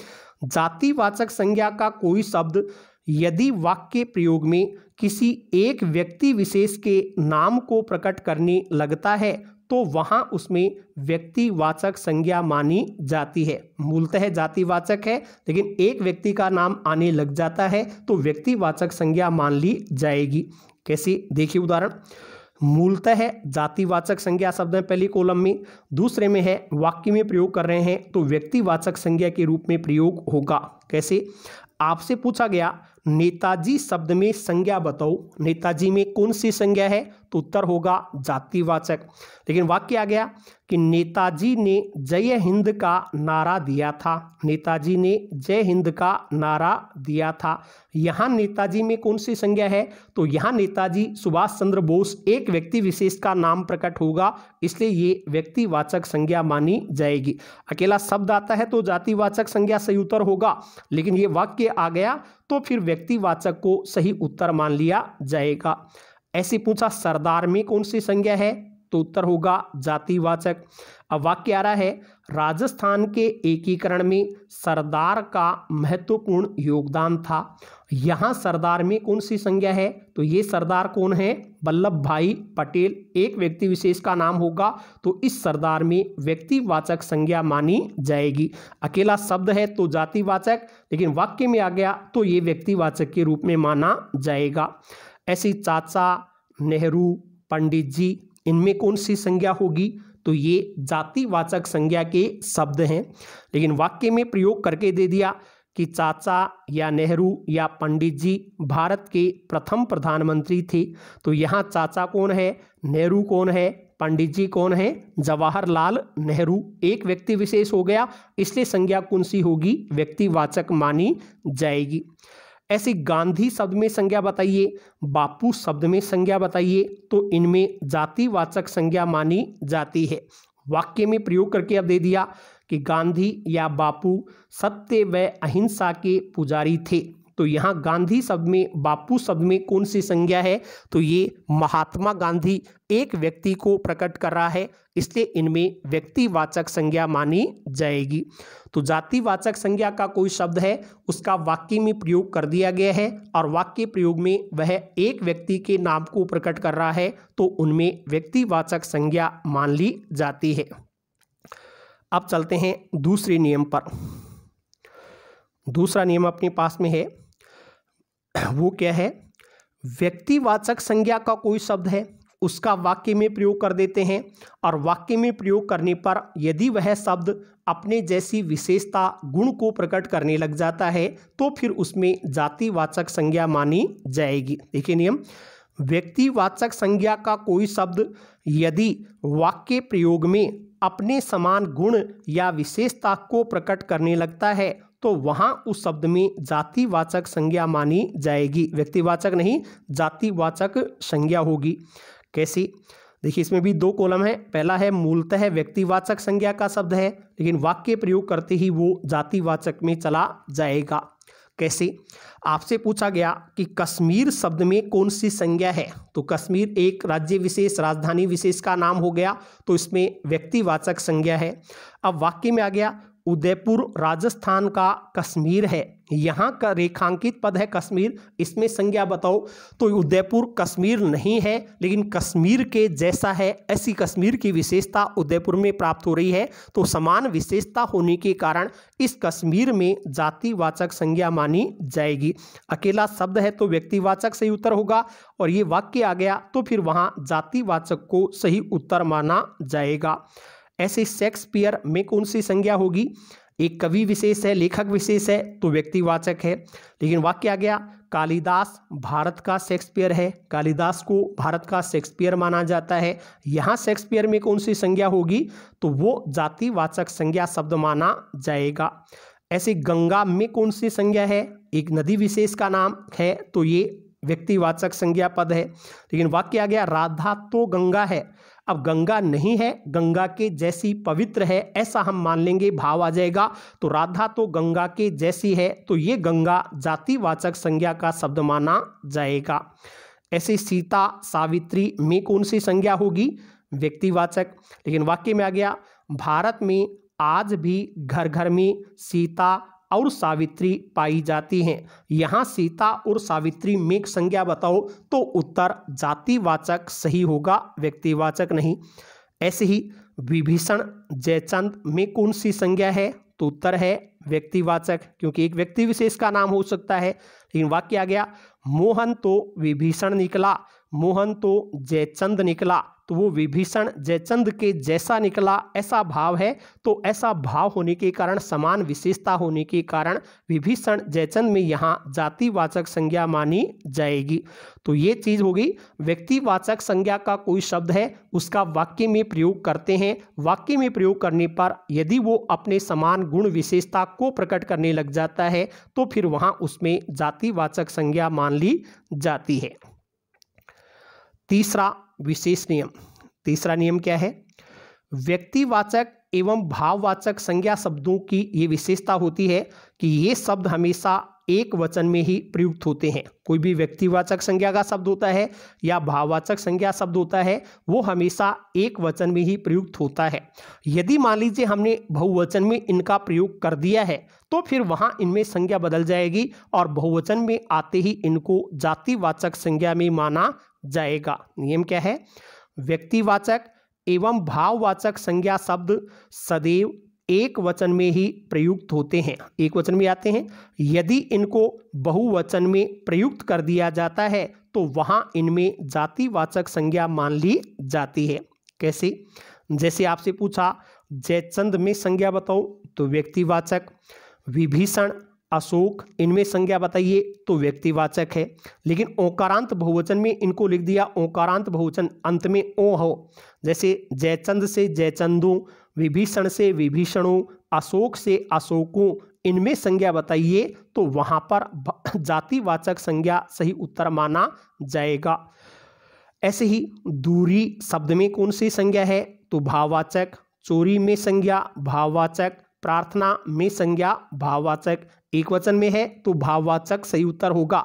जातिवाचक संज्ञा का कोई शब्द यदि वाक्य प्रयोग में किसी एक व्यक्ति विशेष के नाम को प्रकट करने लगता है तो वहाँ उसमें व्यक्तिवाचक संज्ञा मानी जाती है मूलतः जातिवाचक है लेकिन एक व्यक्ति का नाम आने लग जाता है तो व्यक्तिवाचक संज्ञा मान ली जाएगी कैसे देखिए उदाहरण मूलतः है जातिवाचक संज्ञा शब्द है पहली कॉलम में दूसरे में है वाक्य में प्रयोग कर रहे हैं तो व्यक्तिवाचक संज्ञा के रूप में प्रयोग होगा कैसे आपसे पूछा गया नेताजी शब्द में संज्ञा बताओ नेताजी में कौन सी संज्ञा है तो उत्तर होगा जातिवाचक लेकिन वाक्य आ गया कि नेताजी ने जय हिंद का नारा दिया था नेताजी ने जय हिंद का नारा दिया था यहाँ नेताजी में कौन सी संज्ञा है तो यहाँ नेताजी सुभाष चंद्र बोस एक व्यक्ति विशेष का नाम प्रकट होगा इसलिए ये व्यक्तिवाचक संज्ञा मानी जाएगी अकेला शब्द आता है तो जातिवाचक संज्ञा सही उत्तर होगा लेकिन ये वाक्य आ गया तो फिर व्यक्तिवाचक को सही उत्तर मान लिया जाएगा ऐसे पूछा सरदार में कौन सी संज्ञा है तो उत्तर होगा जातिवाचक अब वाक्य आ रहा है राजस्थान के एकीकरण में सरदार का महत्वपूर्ण योगदान था यहां सरदार में कौन सी संज्ञा है तो ये सरदार कौन है वल्लभ भाई पटेल एक व्यक्ति विशेष का नाम होगा तो इस सरदार में व्यक्तिवाचक संज्ञा मानी जाएगी अकेला शब्द है तो जातिवाचक लेकिन वाक्य में आ गया तो ये व्यक्तिवाचक के रूप में माना जाएगा ऐसी चाचा नेहरू पंडित जी इनमें कौन सी संज्ञा होगी तो ये जातिवाचक संज्ञा के शब्द हैं लेकिन वाक्य में प्रयोग करके दे दिया कि चाचा या नेहरू या पंडित जी भारत के प्रथम प्रधानमंत्री थे तो यहाँ चाचा कौन है नेहरू कौन है पंडित जी कौन है जवाहरलाल नेहरू एक व्यक्ति विशेष हो गया इसलिए संज्ञा कौन सी होगी व्यक्तिवाचक मानी जाएगी ऐसे गांधी शब्द में संज्ञा बताइए बापू शब्द में संज्ञा बताइए तो इनमें जातिवाचक संज्ञा मानी जाती है वाक्य में प्रयोग करके अब दे दिया कि गांधी या बापू सत्य व अहिंसा के पुजारी थे तो यहाँ गांधी शब्द में बापू शब्द में कौन सी संज्ञा है तो ये महात्मा गांधी एक व्यक्ति को प्रकट कर रहा है इसलिए इनमें व्यक्तिवाचक संज्ञा मानी जाएगी तो जातिवाचक संज्ञा का कोई शब्द है उसका वाक्य में प्रयोग कर दिया गया है और वाक्य प्रयोग में वह एक व्यक्ति के नाम को प्रकट कर रहा है तो उनमें व्यक्तिवाचक संज्ञा मान ली जाती है अब चलते हैं दूसरे नियम पर दूसरा नियम अपने पास में है [CLEARS THROAT] वो क्या है व्यक्तिवाचक संज्ञा का कोई शब्द है उसका वाक्य में प्रयोग कर देते हैं और वाक्य में प्रयोग करने पर यदि वह शब्द अपने जैसी विशेषता गुण को प्रकट करने लग जाता है तो फिर उसमें जातिवाचक संज्ञा मानी जाएगी देखिए नियम व्यक्तिवाचक संज्ञा का कोई शब्द यदि वाक्य प्रयोग में अपने समान गुण या विशेषता को प्रकट करने लगता है तो वहां उस शब्द में जातिवाचक संज्ञा मानी जाएगी व्यक्तिवाचक नहीं जातिवाचक संज्ञा होगी कैसी देखिए इसमें भी दो कॉलम है पहला है मूलतः व्यक्तिवाचक संज्ञा का शब्द है लेकिन वाक्य प्रयोग करते ही वो जातिवाचक में चला जाएगा कैसे आपसे पूछा गया कि कश्मीर शब्द में कौन सी संज्ञा है तो कश्मीर एक राज्य विशेष राजधानी विशेष का नाम हो गया तो इसमें व्यक्तिवाचक संज्ञा है अब वाक्य में आ गया उदयपुर राजस्थान का कश्मीर है यहाँ का रेखांकित पद है कश्मीर इसमें संज्ञा बताओ तो उदयपुर कश्मीर नहीं है लेकिन कश्मीर के जैसा है ऐसी कश्मीर की विशेषता उदयपुर में प्राप्त हो रही है तो समान विशेषता होने के कारण इस कश्मीर में जातिवाचक संज्ञा मानी जाएगी अकेला शब्द है तो व्यक्तिवाचक सही उत्तर होगा और ये वाक्य आ गया तो फिर वहाँ जातिवाचक को सही उत्तर माना जाएगा ऐसे शेक्सपियर में कौन सी संज्ञा होगी एक कवि विशेष है लेखक विशेष है तो व्यक्तिवाचक है लेकिन वाक्य आ गया कालिदास भारत का शेक्सपियर है कालिदास को भारत का शेक्सपियर माना जाता है यहाँ शेक्सपियर में कौन सी संज्ञा होगी तो वो जातिवाचक संज्ञा शब्द माना जाएगा ऐसे गंगा में कौन सी संज्ञा है एक नदी विशेष का नाम है तो ये व्यक्तिवाचक संज्ञा पद है लेकिन वाक्य आ गया राधा तो गंगा है अब गंगा नहीं है गंगा के जैसी पवित्र है ऐसा हम मान लेंगे भाव आ जाएगा तो राधा तो गंगा के जैसी है तो ये गंगा जातिवाचक संज्ञा का शब्द माना जाएगा ऐसे सीता सावित्री में कौन सी संज्ञा होगी व्यक्तिवाचक लेकिन वाक्य में आ गया भारत में आज भी घर घर में सीता और सावित्री पाई जाती हैं यहाँ सीता और सावित्री में संज्ञा बताओ तो उत्तर जातिवाचक सही होगा व्यक्तिवाचक नहीं ऐसे ही विभीषण जयचंद में कौन सी संज्ञा है तो उत्तर है व्यक्तिवाचक क्योंकि एक व्यक्ति विशेष का नाम हो सकता है लेकिन वाक्य आ गया मोहन तो विभीषण निकला मोहन तो जयचंद निकला तो वो विभीषण जयचंद के जैसा निकला ऐसा भाव है तो ऐसा भाव होने के कारण समान विशेषता होने के कारण विभीषण जयचंद में यहाँ जातिवाचक संज्ञा मानी जाएगी तो ये चीज़ होगी व्यक्तिवाचक संज्ञा का कोई शब्द है उसका वाक्य में प्रयोग करते हैं वाक्य में प्रयोग करने पर यदि वो अपने समान गुण विशेषता को प्रकट करने लग जाता है तो फिर वहां उसमें जातिवाचक संज्ञा मान ली जाती है तीसरा विशेष नियम तीसरा नियम क्या है व्यक्तिवाचक एवं भाववाचक संज्ञा शब्दों की ये विशेषता होती है कि ये शब्द हमेशा एक वचन में ही प्रयुक्त होते हैं कोई भी व्यक्तिवाचक संज्ञा का शब्द होता है या भाववाचक संज्ञा शब्द होता है वो हमेशा एक वचन में ही प्रयुक्त होता है यदि मान लीजिए हमने बहुवचन में इनका प्रयोग कर दिया है तो फिर वहाँ इनमें संज्ञा बदल जाएगी और बहुवचन में आते ही इनको जातिवाचक संज्ञा में माना जाएगा नियम क्या है व्यक्तिवाचक एवं भाववाचक संज्ञा शब्द सदैव एक वचन में ही प्रयुक्त होते हैं एक वचन में आते हैं यदि इनको बहुवचन में प्रयुक्त कर दिया जाता है तो वहां इनमें जातिवाचक संज्ञा मान ली जाती है कैसे जैसे आपसे पूछा जयचंद में संज्ञा बताओ तो व्यक्तिवाचक विभीषण अशोक इनमें संज्ञा बताइए तो व्यक्तिवाचक है लेकिन ओकारांत बहुवचन में इनको लिख दिया ओकारांत बहुवचन अंत में ओ हो जैसे जयचंद से जयचंदों विभीषण से विभीषणों अशोक से अशोकों इनमें संज्ञा बताइए तो वहाँ पर जातिवाचक संज्ञा सही उत्तर माना जाएगा ऐसे ही दूरी शब्द में कौन सी संज्ञा है तो भाववाचक चोरी में संज्ञा भाववाचक प्रार्थना में संज्ञा भाववाचक एक वचन में है तो भाववाचक सही उत्तर होगा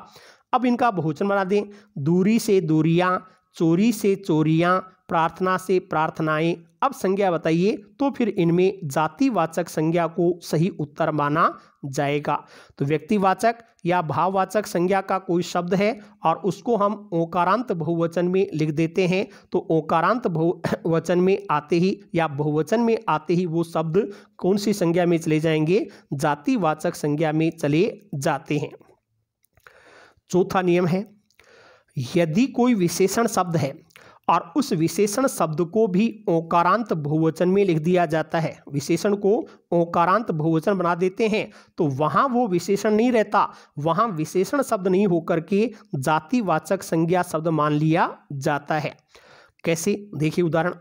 अब इनका बहुवचन बना दें दूरी से दूरियां चोरी से चोरियां प्रार्थना से प्रार्थनाएं अब संज्ञा बताइए तो फिर इनमें जातिवाचक संज्ञा को सही उत्तर माना जाएगा तो व्यक्तिवाचक या भाववाचक संज्ञा का कोई शब्द है और उसको हम ओकारांत बहुवचन में लिख देते हैं तो ओकारांत बहुवचन में आते ही या बहुवचन में आते ही वो शब्द कौन सी संज्ञा में चले जाएंगे जातिवाचक संज्ञा में चले जाते हैं चौथा नियम है यदि कोई विशेषण शब्द है और उस विशेषण शब्द को भी ओकारांत बहुवचन में लिख दिया जाता है विशेषण को ओकारांत बहुवचन बना देते हैं तो वहाँ वो विशेषण नहीं रहता वहाँ विशेषण शब्द नहीं होकर के जातिवाचक संज्ञा शब्द मान लिया जाता है कैसे देखिए उदाहरण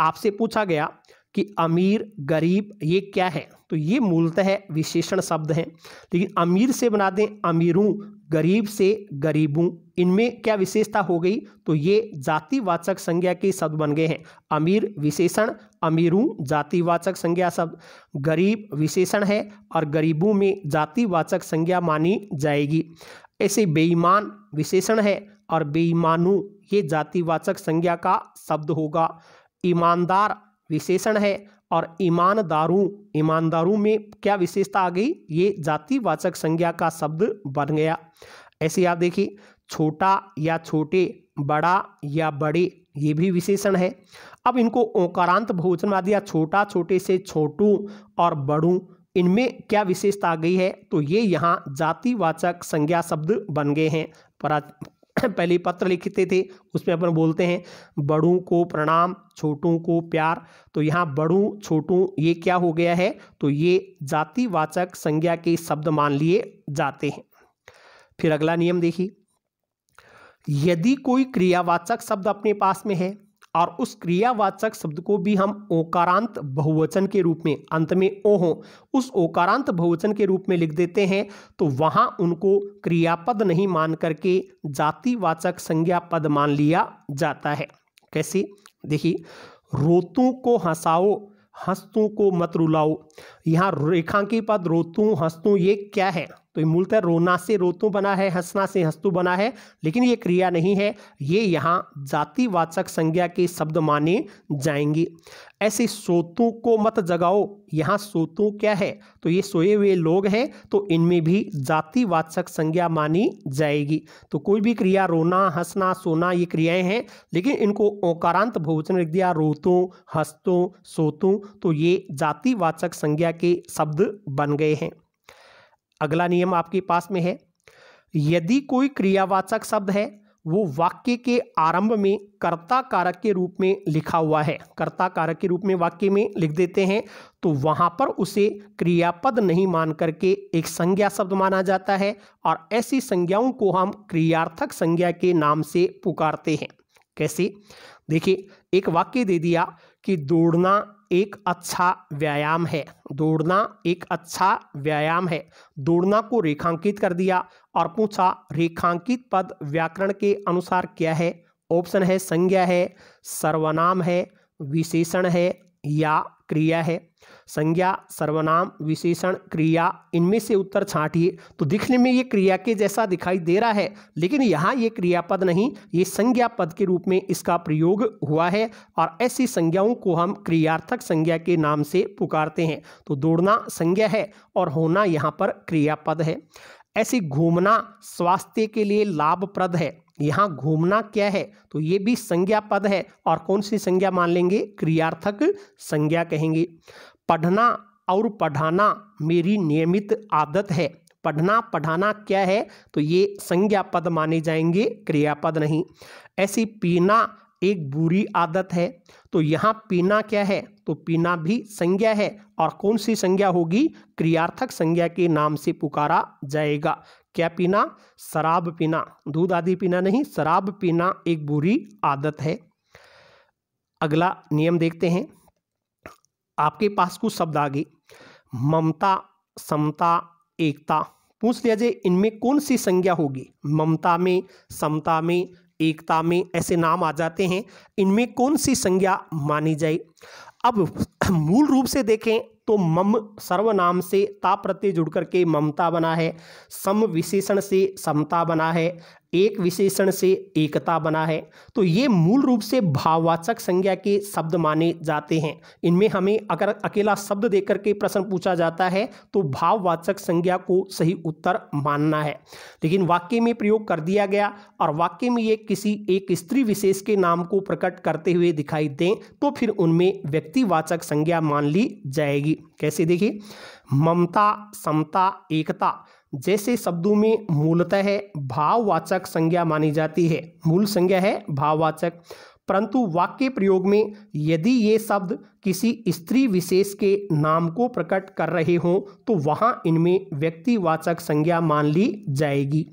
आपसे पूछा गया कि अमीर गरीब ये क्या है तो ये मूलतः विशेषण शब्द हैं लेकिन अमीर से बना दें अमीरों गरीब से गरीबों इनमें क्या विशेषता हो गई तो ये जातिवाचक संज्ञा के शब्द बन गए हैं अमीर विशेषण अमीरों जातिवाचक संज्ञा शब्द गरीब विशेषण है और गरीबों में जातिवाचक संज्ञा मानी जाएगी ऐसे बेईमान विशेषण है और बेईमानों ये जातिवाचक संज्ञा का शब्द होगा ईमानदार विशेषण है और ईमानदारों ईमानदारों में क्या विशेषता आ गई ये जातिवाचक संज्ञा का शब्द बन गया ऐसे आप देखिए छोटा या छोटे बड़ा या बड़े ये भी विशेषण है अब इनको ओकारांत भोजन आदि या छोटा छोटे से छोटू और बड़ू इनमें क्या विशेषता आ गई है तो ये यहाँ जातिवाचक संज्ञा शब्द बन गए हैं [CLEARS THROAT] पहले पत्र लिखते थे उसमें अपन बोलते हैं बड़ों को प्रणाम छोटों को प्यार तो यहाँ बड़ों छोटों ये क्या हो गया है तो ये जातिवाचक संज्ञा के शब्द मान लिए जाते हैं फिर अगला नियम देखिए यदि कोई क्रियावाचक शब्द अपने पास में है और उस क्रियावाचक शब्द को भी हम ओकारांत बहुवचन के रूप में अंत में ओ हो उस ओकारांत बहुवचन के रूप में लिख देते हैं तो वहाँ उनको क्रियापद नहीं मान करके जातिवाचक संज्ञा पद मान लिया जाता है कैसे देखिए रोतों को हंसाओ हंसतों को मत रुलाओ यहाँ रेखांकी पद रोतू हंसतू ये क्या है तो ये मूलतः रोना से रोतू बना है हंसना से हंसतू बना है लेकिन ये क्रिया नहीं है ये यहाँ जातिवाचक संज्ञा के शब्द माने जाएंगे ऐसे सोतों को मत जगाओ यहाँ सोतों क्या है तो ये सोए हुए लोग हैं तो इनमें भी जातिवाचक संज्ञा मानी जाएगी तो कोई भी क्रिया रोना हंसना सोना ये क्रियाएं हैं लेकिन इनको ओकारांत भोजन रख दिया रोतू हंसतों सोतों तो ये जातिवाचक संज्ञा के शब्द बन गए हैं अगला नियम आपके पास में है यदि कोई क्रियावाचक शब्द है वो वाक्य के आरंभ में कर्ता कारक के रूप में लिखा हुआ है कर्ता कारक के रूप में वाक्य में लिख देते हैं तो वहां पर उसे क्रियापद नहीं मान करके एक संज्ञा शब्द माना जाता है और ऐसी संज्ञाओं को हम क्रियार्थक संज्ञा के नाम से पुकारते हैं कैसे देखिए एक वाक्य दे दिया कि दौड़ना एक अच्छा व्यायाम है दौड़ना एक अच्छा व्यायाम है दौड़ना को रेखांकित कर दिया और पूछा रेखांकित पद व्याकरण के अनुसार क्या है ऑप्शन है संज्ञा है सर्वनाम है विशेषण है या क्रिया है संज्ञा सर्वनाम विशेषण क्रिया इनमें से उत्तर छाटिए तो दिखने में ये क्रिया के जैसा दिखाई दे रहा है लेकिन यहाँ ये क्रियापद नहीं ये संज्ञा पद के रूप में इसका प्रयोग हुआ है और ऐसी संज्ञाओं को हम क्रियार्थक संज्ञा के नाम से पुकारते हैं तो दौड़ना संज्ञा है और होना यहाँ पर क्रियापद है ऐसे घूमना स्वास्थ्य के लिए लाभप्रद है यहाँ घूमना क्या है तो ये भी संज्ञा पद है और कौन सी संज्ञा मान लेंगे क्रियार्थक संज्ञा कहेंगे पढ़ना और पढ़ाना मेरी नियमित आदत है पढ़ना पढ़ाना क्या है तो ये संज्ञा पद माने जाएंगे क्रियापद नहीं ऐसी पीना एक बुरी आदत है तो यहाँ पीना क्या है तो पीना भी संज्ञा है और कौन सी संज्ञा होगी क्रियार्थक संज्ञा के नाम से पुकारा जाएगा क्या पीना शराब पीना दूध आदि पीना नहीं शराब पीना एक बुरी आदत है अगला नियम देखते हैं आपके पास कुछ शब्द आ गए ममता समता एकता पूछ लिया जाए इनमें कौन सी संज्ञा होगी ममता में समता में एकता में ऐसे नाम आ जाते हैं इनमें कौन सी संज्ञा मानी जाए अब [CLEARS THROAT] मूल रूप से देखें तो मम सर्वनाम से ता प्रत्यय जुड़ करके ममता बना है सम विशेषण से समता बना है एक विशेषण से एकता बना है तो ये मूल रूप से भाववाचक संज्ञा के शब्द माने जाते हैं इनमें हमें अगर अकेला शब्द देकर के प्रश्न पूछा जाता है तो भाववाचक संज्ञा को सही उत्तर मानना है लेकिन वाक्य में प्रयोग कर दिया गया और वाक्य में ये किसी एक स्त्री विशेष के नाम को प्रकट करते हुए दिखाई दें तो फिर उनमें व्यक्तिवाचक संज्ञा मान ली जाएगी कैसे देखिए ममता समता एकता जैसे शब्दों में मूलतः भाववाचक संज्ञा मानी जाती है मूल संज्ञा है भाववाचक परंतु वाक्य प्रयोग में यदि ये शब्द किसी स्त्री विशेष के नाम को प्रकट कर रहे हों तो वहाँ इनमें व्यक्तिवाचक संज्ञा मान ली जाएगी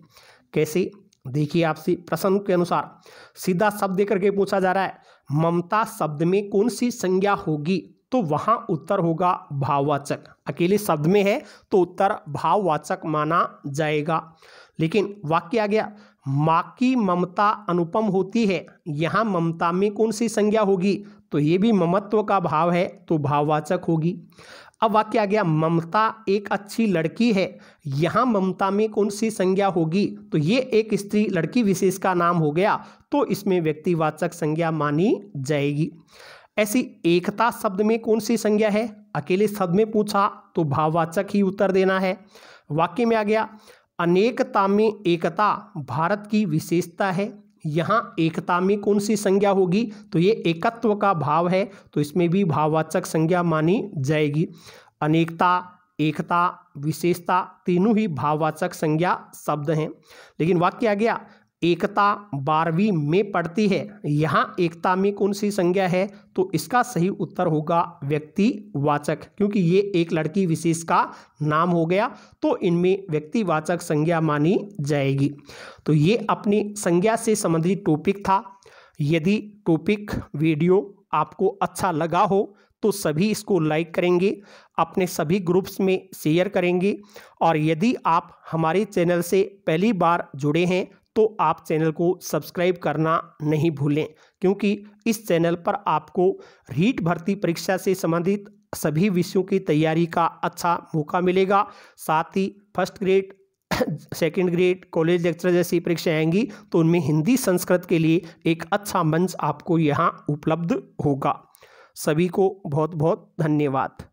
कैसे देखिए आपसे प्रश्न के अनुसार सीधा शब्द देकर के पूछा जा रहा है ममता शब्द में कौन सी संज्ञा होगी तो वहां उत्तर होगा भाववाचक अकेले शब्द में है तो उत्तर भाववाचक माना जाएगा लेकिन वाक्य आ गया माँ की ममता अनुपम होती है यहाँ ममता में कौन सी संज्ञा होगी तो ये भी ममत्व का भाव है तो भाववाचक होगी अब वाक्य आ गया ममता एक अच्छी लड़की है यहाँ ममता में कौन सी संज्ञा होगी तो ये एक स्त्री लड़की विशेष का नाम हो गया तो इसमें व्यक्तिवाचक संज्ञा मानी जाएगी ऐसी एकता शब्द में कौन सी संज्ञा है अकेले शब्द में पूछा तो भाववाचक ही उत्तर देना है वाक्य में आ गया अनेकता में एकता भारत की विशेषता है यहाँ एकता में कौन सी संज्ञा होगी तो ये एकत्व का भाव है तो इसमें भी भाववाचक संज्ञा मानी जाएगी अनेकता एकता विशेषता तीनों ही भाववाचक संज्ञा शब्द हैं लेकिन वाक्य आ गया एकता बारहवीं में पढ़ती है यहाँ एकता में कौन सी संज्ञा है तो इसका सही उत्तर होगा व्यक्तिवाचक क्योंकि ये एक लड़की विशेष का नाम हो गया तो इनमें व्यक्तिवाचक संज्ञा मानी जाएगी तो ये अपनी संज्ञा से संबंधित टॉपिक था यदि टॉपिक वीडियो आपको अच्छा लगा हो तो सभी इसको लाइक करेंगे अपने सभी ग्रुप्स में शेयर करेंगे और यदि आप हमारे चैनल से पहली बार जुड़े हैं तो आप चैनल को सब्सक्राइब करना नहीं भूलें क्योंकि इस चैनल पर आपको रीट भर्ती परीक्षा से संबंधित सभी विषयों की तैयारी का अच्छा मौका मिलेगा साथ ही first grade second grade college lecture जैसी परीक्षाएं आएंगी तो उनमें हिंदी संस्कृत के लिए एक अच्छा मंच आपको यहाँ उपलब्ध होगा सभी को बहुत बहुत धन्यवाद